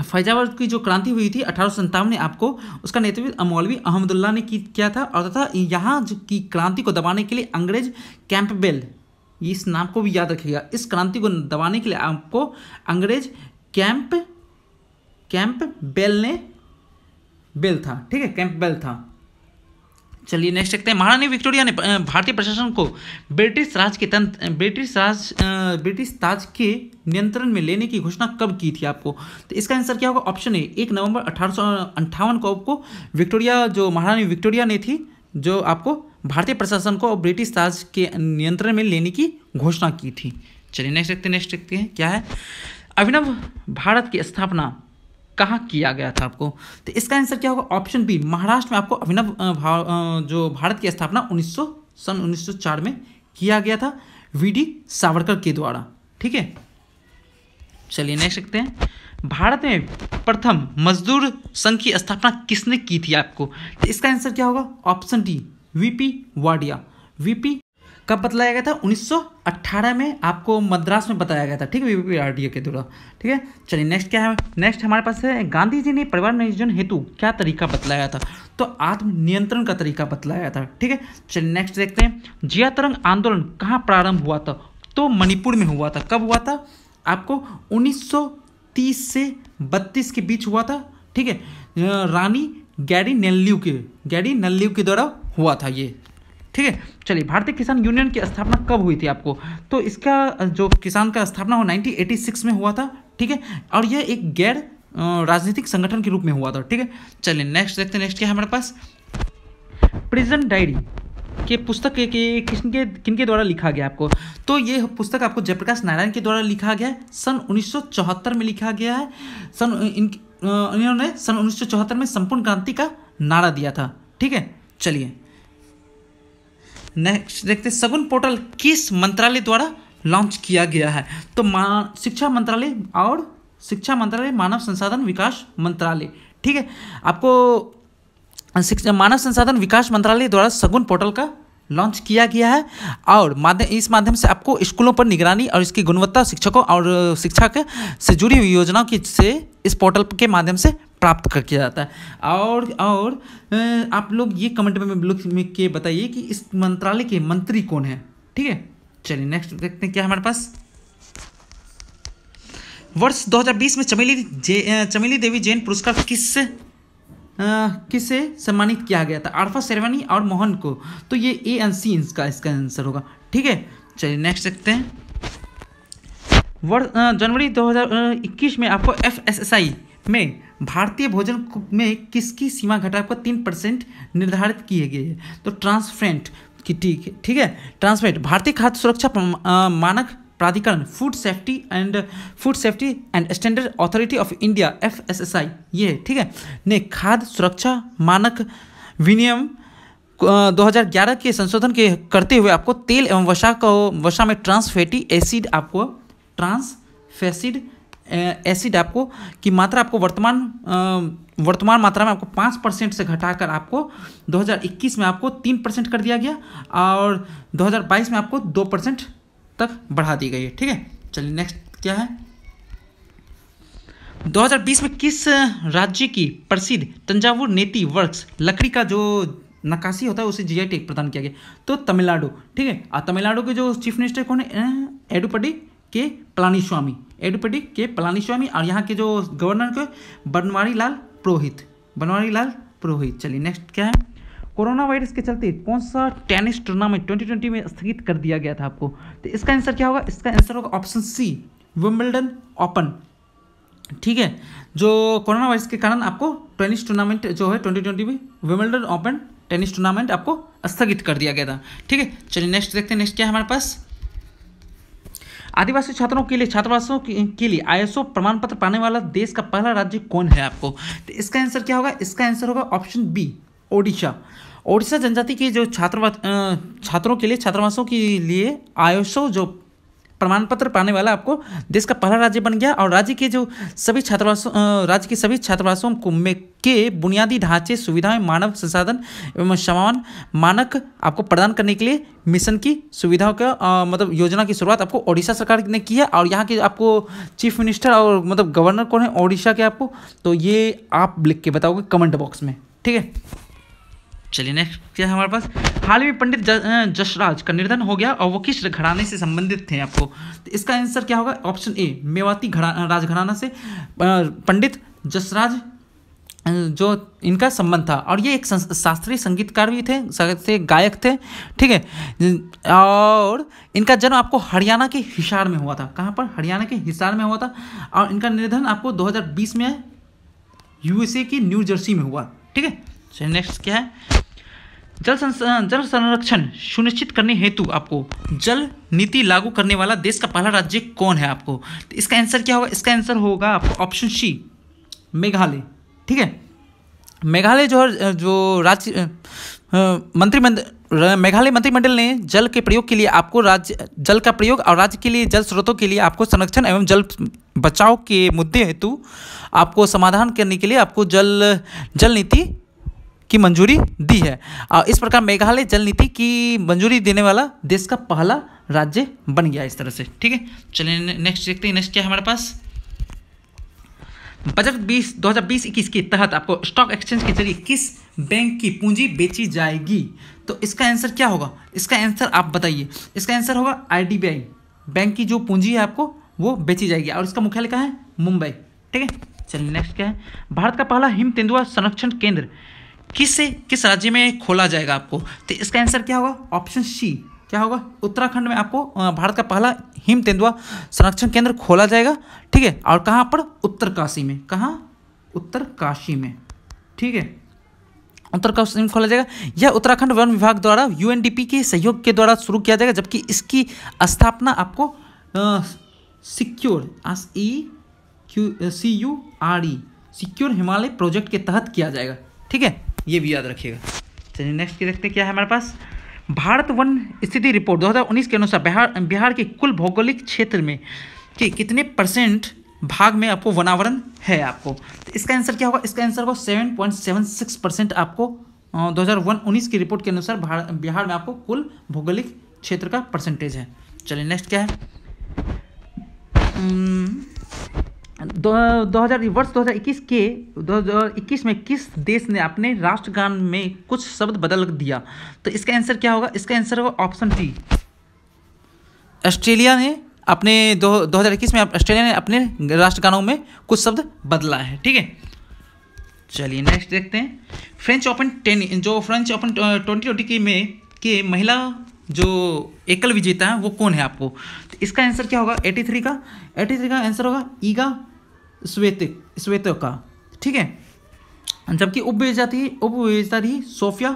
फैजाबाद की जो क्रांति हुई थी अठारह में आपको उसका नेतृत्व मौलवी अहमदुल्ला ने की किया था और तथा यहाँ की क्रांति को दबाने के लिए अंग्रेज कैंपबेल इस नाम को भी याद रखिएगा इस क्रांति को दबाने के लिए आपको अंग्रेज कैंप कैंप बेल ने बेल था ठीक है कैंप बेल था चलिए नेक्स्ट देखते हैं महारानी विक्टोरिया ने भारतीय प्रशासन को ब्रिटिश राज के तंत्र ब्रिटिश राज ब्रिटिश ताज के नियंत्रण में लेने की घोषणा कब की थी आपको तो इसका आंसर क्या होगा ऑप्शन ए एक नवंबर अठारह को आपको विक्टोरिया जो महारानी विक्टोरिया ने थी जो आपको भारतीय प्रशासन को ब्रिटिश ताज के नियंत्रण में लेने की घोषणा की थी चलिए नेक्स्ट देखते हैं नेक्स्ट देखते हैं क्या है अभिनव भारत की स्थापना कहाँ किया गया था आपको तो इसका आंसर क्या होगा ऑप्शन बी महाराष्ट्र में आपको अभिनव जो भारत की स्थापना उन्नीस सन उन्नीस में किया गया था वी डी सावरकर के द्वारा ठीक है चलिए नेक्स्ट रखते हैं भारत में प्रथम मजदूर संघ की स्थापना किसने की थी आपको तो इसका आंसर क्या होगा option D V P Wadia V P कब बताया गया था 1918 में आपको मद्रास में बताया गया था ठीक है वीपीआरडीए के द्वारा ठीक है चलिए नेक्स्ट क्या है नेक्स्ट हमारे पास है गांधी जी ने परिवार नियोजन हेतु क्या तरीका बतलाया था तो आत्म नियंत्रण का तरीका बतलाया था ठीक है चलिए नेक्स्ट देखते हैं जिया तरंग आंदोलन कहाँ प्रारंभ हुआ था तो मणिपुर में हुआ था कब हुआ था आपको उन्नीस से बत्तीस के बीच हुआ था ठीक है रानी गैरी नल्ल्यू के गैरी नल्ल्यू के द्वारा हुआ था ये ठीक है चलिए भारतीय किसान यूनियन की स्थापना कब हुई थी आपको तो इसका जो किसान का स्थापना हो नाइनटीन में हुआ था ठीक है और यह एक गैर राजनीतिक संगठन के रूप में हुआ था ठीक है चलिए नेक्स्ट देखते नेक्स्ट क्या है हमारे पास प्रिजन डायरी के पुस्तक के, किसके किनके द्वारा लिखा गया आपको तो ये पुस्तक आपको जयप्रकाश नारायण के द्वारा लिखा गया है सन 1974 में लिखा गया है सन इन इन्होंने सन 1974 में संपूर्ण क्रांति का नारा दिया था ठीक है चलिए नेक्स्ट देखते सगुन पोर्टल किस मंत्रालय द्वारा लॉन्च किया गया है तो शिक्षा मंत्रालय और शिक्षा मंत्रालय मानव संसाधन विकास मंत्रालय ठीक है आपको शिक्षा मानव संसाधन विकास मंत्रालय द्वारा सगुन पोर्टल का लॉन्च किया गया है और माध्यम इस माध्यम से आपको स्कूलों पर निगरानी और इसकी गुणवत्ता शिक्षकों और शिक्षा के से जुड़ी हुई योजनाओं की से इस पोर्टल के माध्यम से प्राप्त कर किया जाता है और और आप लोग ये कमेंट में लोग के बताइए कि इस मंत्रालय के मंत्री कौन है ठीक है चलिए नेक्स्ट देखते हैं क्या हमारे पास वर्ष 2020 में चमेली चमेली देवी जैन पुरस्कार किस किसे सम्मानित किया गया था आरफा शेरवानी और मोहन को तो ये ए एन सी इसका इसका आंसर होगा ठीक है चलिए नेक्स्ट देखते हैं वर्ष जनवरी 2021 में आपको एफ एस एस आई में भारतीय भोजन में किसकी सीमा को तीन परसेंट निर्धारित किए गए हैं तो ट्रांसफ्रेंट की ठीक है ठीक है ट्रांसफ्रेंट भारतीय खाद्य सुरक्षा मानक प्राधिकरण food safety and food safety and standard authority of India F S S A I ठीक है ने खाद्य सुरक्षा मानक विनियम 2011 के संशोधन के करते हुए आपको तेल एवं वसा को वसा में ट्रांसफेटी एसिड आपको ट्रांसफेसिड एसिड आपको की मात्रा आपको वर्तमान वर्तमान मात्रा में आपको पाँच परसेंट से घटाकर आपको 2021 में आपको तीन परसेंट कर दिया गया और 2022 में आपको दो परसेंट तक बढ़ा दी गई है ठीक है चलिए नेक्स्ट क्या है 2020 में किस राज्य की प्रसिद्ध तंजावुर नेति वर्क्स लकड़ी का जो नकाशी होता है उसे जीआई प्रदान किया गया तो तमिलनाडु ठीक है तमिलनाडु के जो चीफ मिनिस्टर कौन है एडुपडी के पलानी स्वामी के पलानी स्वामी और यहाँ के जो गवर्नर के बनवारी लाल पुरोहित बनवारी लाल पुरोहित चलिए नेक्स्ट क्या है कोरोना वायरस के चलते कौन सा टेनिस टूर्नामेंट 2020 में स्थगित कर दिया गया था आपको तो इसका आंसर क्या होगा इसका आंसर होगा ऑप्शन सी विम्बल्डन ओपन ठीक है जो कोरोना वायरस के कारण आपको टेनिस टूर्नामेंट जो है 2020 में विम्बल्डन ओपन टेनिस टूर्नामेंट आपको स्थगित कर दिया गया था ठीक है चलिए नेक्स्ट देखते हैं नेक्स्ट क्या है हमारे पास आदिवासी छात्रों के लिए छात्रावासों के लिए आईएसओ प्रमाण पत्र पाने वाला देश का पहला राज्य कौन है आपको तो इसका आंसर क्या होगा इसका आंसर होगा ऑप्शन बी ओडिशा ओडिशा जनजाति के जो छात्रवास छात्रों के लिए छात्रावासों के लिए आयोसो जो प्रमाण पत्र पाने वाला आपको देश का पहला राज्य बन गया और राज्य के जो सभी छात्रावासों राज्य के सभी छात्रावासों को में के बुनियादी ढांचे सुविधाएं मानव संसाधन एवं समान मानक आपको प्रदान करने के लिए मिशन की सुविधाओं का आ, मतलब योजना की शुरुआत आपको ओडिशा सरकार ने की है और यहाँ के आपको चीफ मिनिस्टर और मतलब गवर्नर कौन है ओडिशा के आपको तो ये आप लिख के बताओगे कमेंट बॉक्स में ठीक है चलिए नेक्स्ट क्या है हमारे पास हाल ही में पंडित जसराज का निधन हो गया और वो किस घराने से संबंधित थे आपको तो इसका आंसर क्या होगा ऑप्शन ए मेवाती घरा राजघराना से पंडित जसराज जो इनका संबंध था और ये एक शास्त्रीय संगीतकार भी थे थे गायक थे ठीक है और इनका जन्म आपको हरियाणा के हिसार में हुआ था कहाँ पर हरियाणा के हिसार में हुआ था और इनका निधन आपको 2020 में यूएसए की न्यू जर्सी में हुआ ठीक है चलिए नेक्स्ट क्या है जल जल संरक्षण सुनिश्चित करने हेतु आपको जल नीति लागू करने वाला देश का पहला राज्य कौन है आपको तो इसका आंसर क्या होगा इसका आंसर होगा आपको ऑप्शन सी मेघालय ठीक है मेघालय जो है जो राज्य मंत्रिमंडल मेघालय मंत्रिमंडल ने जल के प्रयोग के लिए आपको राज्य जल का प्रयोग और राज्य के लिए जल स्रोतों के लिए आपको संरक्षण एवं जल बचाव के मुद्दे हेतु आपको समाधान करने के लिए आपको जल जल नीति की मंजूरी दी है इस प्रकार मेघालय जल नीति की मंजूरी देने वाला देश का पहला राज्य बन गया इस तरह से ठीक है चलिए नेक्स्ट देखते हैं नेक्स्ट क्या है हमारे पास बजट 20 2020-21 के तहत आपको स्टॉक एक्सचेंज के जरिए किस बैंक की पूंजी बेची जाएगी तो इसका आंसर क्या होगा इसका आंसर आप बताइए इसका आंसर होगा आईडीबीआई बैंक की जो पूंजी है आपको वो बेची जाएगी और इसका मुख्यालय कहाँ है मुंबई ठीक है चलिए नेक्स्ट क्या है भारत का पहला हिम तेंदुआ संरक्षण केंद्र किस से किस राज्य में खोला जाएगा आपको तो इसका आंसर क्या होगा ऑप्शन सी क्या होगा उत्तराखंड में आपको भारत का पहला हिम तेंदुआ संरक्षण केंद्र खोला जाएगा ठीक है और कहाँ पर उत्तरकाशी में कहाँ उत्तरकाशी में ठीक है उत्तरकाशी में खोला जाएगा यह उत्तराखंड वन विभाग द्वारा यू के सहयोग के द्वारा शुरू किया जाएगा जबकि इसकी स्थापना आपको secure E Q C U R E secure Himalaya project के तहत किया जाएगा ठीक है ये भी याद रखिएगा चलिए नेक्स्ट की देखते हैं क्या है हमारे पास भारत वन स्थिति रिपोर्ट 2019 के अनुसार बिहार बिहार के कुल भौगोलिक क्षेत्र में कि कितने परसेंट भाग में आपको वनावरण है आपको तो इसका आंसर क्या होगा इसका आंसर होगा seven point seven six percent आपको दो हज़ार वन उन्नीस की रिपोर्ट के अनुसार बिहार में आपको कुल भौगोलिक क्षेत्र का परसेंटेज है चलिए नेक्स्ट क्या है दो हजार वर्ष 2021 के 2021 में किस देश ने अपने राष्ट्रगान में कुछ शब्द बदल दिया तो इसका आंसर क्या होगा इसका आंसर होगा ऑप्शन डी ऑस्ट्रेलिया ने अपने दो इक्कीस में ऑस्ट्रेलिया ने अपने राष्ट्रगानों में कुछ शब्द बदला है ठीक है चलिए नेक्स्ट देखते हैं फ्रेंच ओपन टेन जो फ्रेंच ओपन ट्वेंटी ट्वेंटी के में के महिला जो एकल विजेता है वो कौन है आपको तो इसका आंसर क्या होगा एटी थ्री का एटी थ्री का आंसर होगा ईगा e श्वेत का ठीक है जबकि उपविजेता थी उपविजेता थी सोफिया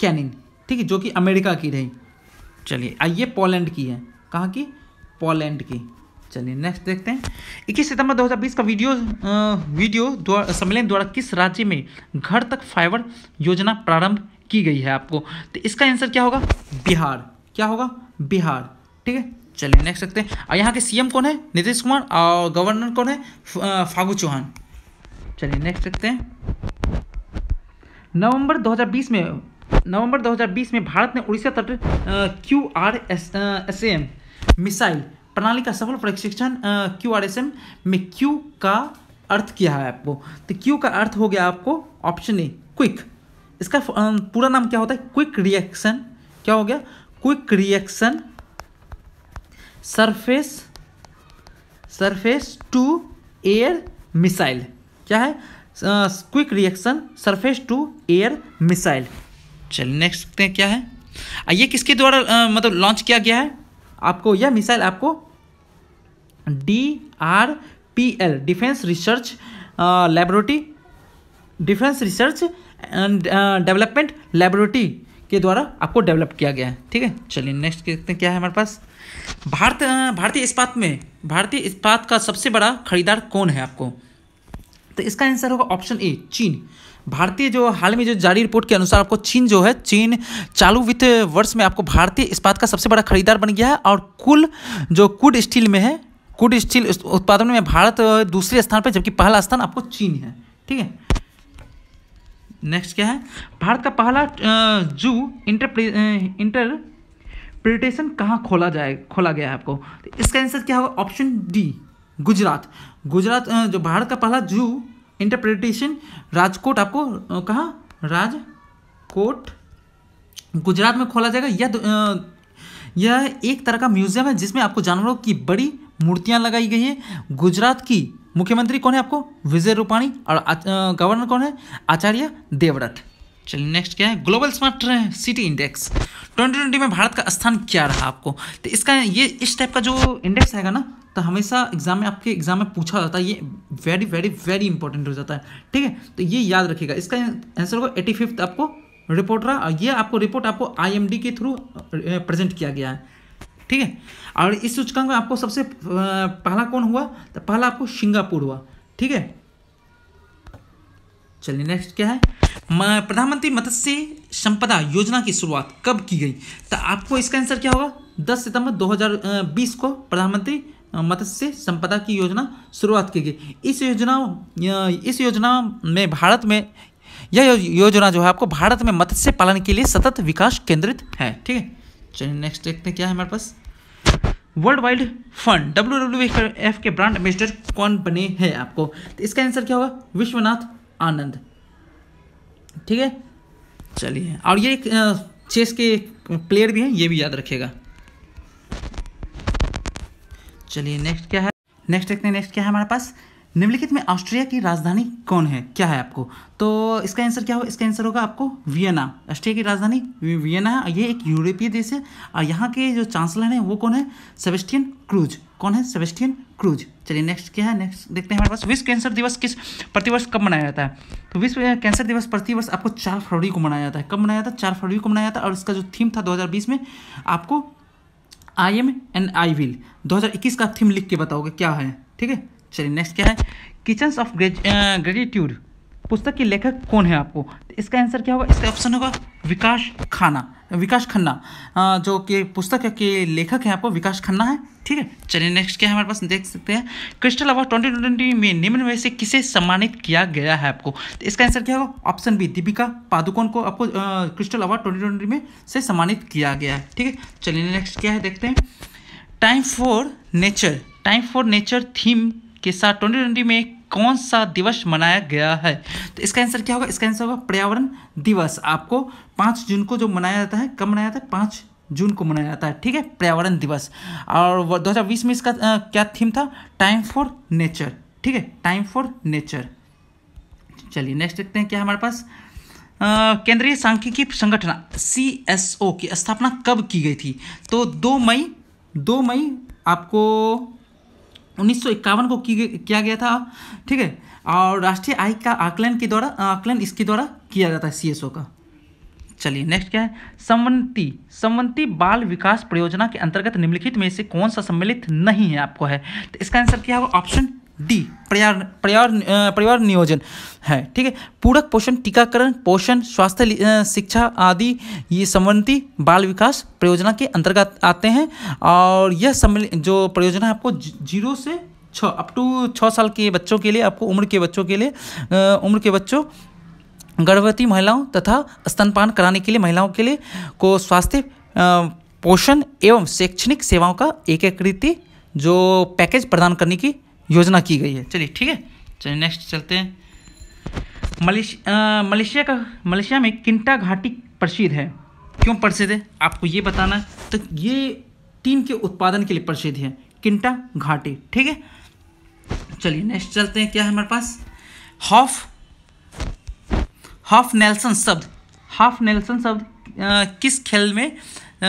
कैनिन ठीक है जो कि अमेरिका की रही चलिए आइए पोलैंड की है कहाँ की पोलैंड की चलिए नेक्स्ट देखते हैं 21 सितंबर 2020 का वीडियो आ, वीडियो द्वारा सम्मेलन द्वारा किस राज्य में घर तक फाइबर योजना प्रारंभ की गई है आपको तो इसका आंसर क्या होगा बिहार क्या होगा बिहार ठीक है चलिए नेक्स्ट रखते हैं और यहाँ के सीएम कौन है नीतीश कुमार और गवर्नर कौन है फागू चौहान चलिए नेक्स्ट रखते हैं नवंबर 2020 में नवंबर 2020 में भारत ने उड़ीसा तट Q R S S M missile प्रणाली का सफल प्रशिक्षण क्यू आर एस एम में क्यू का अर्थ किया है आपको तो क्यू का अर्थ हो गया आपको ऑप्शन ए क्विक इसका पूरा नाम क्या होता है क्विक रिएक्शन क्या हो गया quick reaction surface surface to air missile क्या है quick reaction surface to air missile चलिए नेक्स्ट देखते हैं क्या है ये किसके द्वारा मतलब लॉन्च किया गया है आपको यह मिसाइल आपको D R P L defence research laboratory defence research and development laboratory के द्वारा आपको डेवलप किया गया है ठीक है चलिए नेक्स्ट देखते हैं क्या है हमारे पास भारत भारतीय इस्पात में भारतीय इस्पात का सबसे बड़ा खरीदार कौन है आपको तो इसका आंसर होगा ऑप्शन ए चीन भारतीय जो हाल में जो जारी रिपोर्ट के अनुसार आपको चीन जो है चीन चालू वित्त वर्ष में आपको भारतीय इस्पात का सबसे बड़ा खरीदार बन गया है और कुल जो कुड स्टील में है कुड स्टील उत्पादन में भारत दूसरे स्थान पर जबकि पहला स्थान आपको चीन है ठीक है नेक्स्ट क्या है भारत का पहला जू इंटर इंटर पिटेशन कहाँ खोला जाए खोला गया है आपको तो इसका आंसर क्या होगा ऑप्शन डी गुजरात गुजरात जो भारत का पहला जू इंटरप्रिटेशन राजकोट आपको कहाँ राजकोट गुजरात में खोला जाएगा यह यह एक तरह का म्यूजियम है जिसमें आपको जानवरों की बड़ी मूर्तियां लगाई गई है गुजरात की मुख्यमंत्री कौन है आपको विजय रूपाणी और गवर्नर कौन है आचार्य देवव्रत चलिए नेक्स्ट क्या है ग्लोबल स्मार्ट सिटी इंडेक्स 2020 में भारत का स्थान क्या रहा आपको तो इसका ये इस टाइप का जो इंडेक्स रहेगा ना तो हमेशा एग्जाम में आपके एग्जाम में पूछा जाता है ये वेरी वेरी वेरी इंपॉर्टेंट हो जाता है ठीक है तो ये याद रखिएगा इसका आंसर होगा एटी फिफ्थ आपको रिपोर्ट रहा और ये आपको रिपोर्ट आपको आई के थ्रू प्रेजेंट किया गया है ठीक है और इस सूचकांक में आपको सबसे पहला कौन हुआ तो पहला आपको सिंगापुर हुआ ठीक है चलिए नेक्स्ट क्या है प्रधानमंत्री मत्स्य संपदा योजना की शुरुआत कब की गई तो आपको इसका आंसर क्या होगा 10 सितंबर 2020 को प्रधानमंत्री मत्स्य संपदा की योजना शुरुआत की गई इस योजना इस योजना में भारत में यह योजना जो है आपको भारत में मत्स्य पालन के लिए सतत विकास केंद्रित है ठीक है चलिए नेक्स्ट देखते हैं क्या है हमारे पास world wide fund W W F के ब्रांड एम्बेसडर कौन बने हैं आपको तो इसका आंसर क्या होगा विश्वनाथ आनंद ठीक है चलिए और ये एक चेस के प्लेयर भी हैं ये भी याद रखेगा चलिए नेक्स्ट क्या है नेक्स्ट देखते हैं नेक्स्ट क्या है हमारे पास निम्नलिखित में ऑस्ट्रिया की राजधानी कौन है क्या है आपको तो इसका आंसर क्या हो इसका आंसर होगा आपको वियना ऑस्ट्रिया की राजधानी वियना है ये एक यूरोपीय देश है और यहाँ के जो चांसलर हैं वो कौन है सेबेस्टियन क्रूज कौन है सेबेस्टियन क्रूज चलिए नेक्स्ट क्या है नेक्स्ट देखते हैं हमारे पास विश्व कैंसर दिवस किस प्रतिवर्ष कब मनाया जाता है तो विश्व कैंसर दिवस प्रतिवर्ष आपको चार फरवरी को मनाया जाता है कब मनाया जाता है चार फरवरी को मनाया जाता है और इसका जो थीम था दो में आपको I am and I will दो का थीम लिख के बताओगे क्या है ठीक है चलिए नेक्स्ट क्या है किचन्स ऑफ ग्रेटिट्यूड पुस्तक के लेखक कौन है आपको तो इसका आंसर क्या होगा इसका ऑप्शन होगा विकास खाना विकास खन्ना जो कि पुस्तक के लेखक हैं आपको विकास खन्ना है ठीक है चलिए नेक्स्ट क्या है हमारे पास देख सकते हैं क्रिस्टल अवार्ड ट्वेंटी ट्वेंटी में निम्न में से किसे सम्मानित किया गया है आपको तो इसका आंसर क्या होगा ऑप्शन बी दीपिका पादुकोण को आपको क्रिस्टल अवार्ड ट्वेंटी ट्वेंटी में से सम्मानित किया गया है ठीक है चलिए नेक्स्ट क्या है देखते हैं time for nature time for nature theme के साथ ट्वेंटी ट्वेंटी में कौन सा दिवस मनाया गया है तो इसका आंसर क्या होगा इसका आंसर होगा पर्यावरण दिवस आपको पाँच जून को जो मनाया जाता है कब मनाया जाता है पाँच जून को मनाया जाता है ठीक है पर्यावरण दिवस और 2020 में इसका आ, क्या थीम था टाइम फॉर नेचर ठीक है टाइम फॉर नेचर चलिए नेक्स्ट देखते हैं क्या हमारे पास केंद्रीय सांख्यिकी संगठन सी एस ओ की स्थापना कब की गई थी तो दो मई दो मई आपको उन्नीस को किया गया था ठीक है और राष्ट्रीय आय का आकलन के द्वारा आकलन इसके द्वारा किया जाता है सीएसओ का चलिए नेक्स्ट क्या है संवंती संवंती बाल विकास परियोजना के अंतर्गत निम्नलिखित में से कौन सा सम्मिलित नहीं है आपको है तो इसका आंसर क्या होगा ऑप्शन डी पर्यावरण पर्यावरण परिवार नियोजन है ठीक है पूरक पोषण टीकाकरण पोषण स्वास्थ्य शिक्षा आदि ये संबंधी बाल विकास परियोजना के अंतर्गत आते हैं और यह सम्मिल जो परियोजना आपको जीरो से छ अप टू छः साल के बच्चों के लिए आपको उम्र के बच्चों के लिए उम्र के बच्चों गर्भवती महिलाओं तथा स्तनपान कराने के लिए महिलाओं के लिए को स्वास्थ्य पोषण एवं शैक्षणिक सेवाओं का एकीकृति जो पैकेज प्रदान करने की योजना की गई है चलिए ठीक है चलिए नेक्स्ट चलते हैं मलेश मलेशिया का मलेशिया में किंटा घाटी प्रसिद्ध है क्यों प्रसिद्ध है आपको ये बताना है तो ये टीन के उत्पादन के लिए प्रसिद्ध है किंटा घाटी ठीक है चलिए नेक्स्ट चलते हैं क्या है हमारे पास हॉफ हॉफ नेल्सन शब्द हाफ नेल्सन शब्द किस खेल में आ,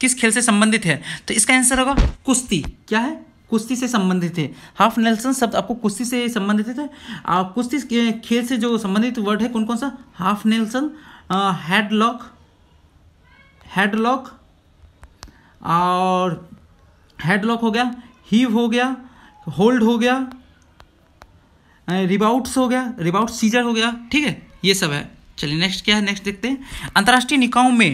किस खेल से संबंधित है तो इसका आंसर होगा कुश्ती क्या है कुश्ती से संबंधित है हाफ नेल्सन शब्द आपको कुश्ती से संबंधित है कुश्ती खेल से जो संबंधित वर्ड है कौन कौन सा हाफ नेल्सन हेडलॉक हेडलॉक और हेडलॉक हो गया हीव हो गया होल्ड हो गया रिबाउट्स हो गया रिबाउट सीजर हो गया ठीक है ये सब है चलिए नेक्स्ट क्या है नेक्स्ट देखते हैं अंतर्राष्ट्रीय निकायों में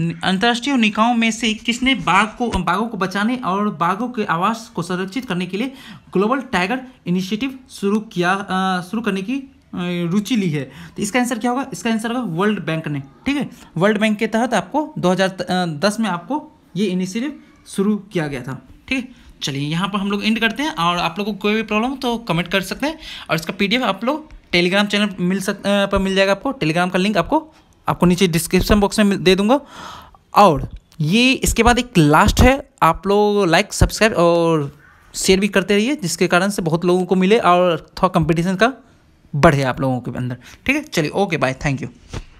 अंतर्राष्ट्रीय निकायों में से किसने बाघ को बाघों को बचाने और बाघों के आवास को संरक्षित करने के लिए ग्लोबल टाइगर इनिशिएटिव शुरू किया शुरू करने की रुचि ली है तो इसका आंसर क्या होगा इसका आंसर होगा वर्ल्ड बैंक ने ठीक है वर्ल्ड बैंक के तहत आपको 2010 में आपको ये इनिशिएटिव शुरू किया गया था ठीक है चलिए यहाँ पर हम लोग एंड करते हैं और आप लोगों को कोई भी प्रॉब्लम हो तो कमेंट कर सकते हैं और इसका पीडीएफ आप लोग टेलीग्राम चैनल मिल सक पर मिल जाएगा आपको टेलीग्राम का लिंक आपको आपको नीचे डिस्क्रिप्शन बॉक्स में दे दूंगा और ये इसके बाद एक लास्ट है आप लोग लाइक सब्सक्राइब और शेयर भी करते रहिए जिसके कारण से बहुत लोगों को मिले और थोड़ा कंपटीशन का बढ़े आप लोगों के अंदर ठीक है चलिए ओके बाय थैंक यू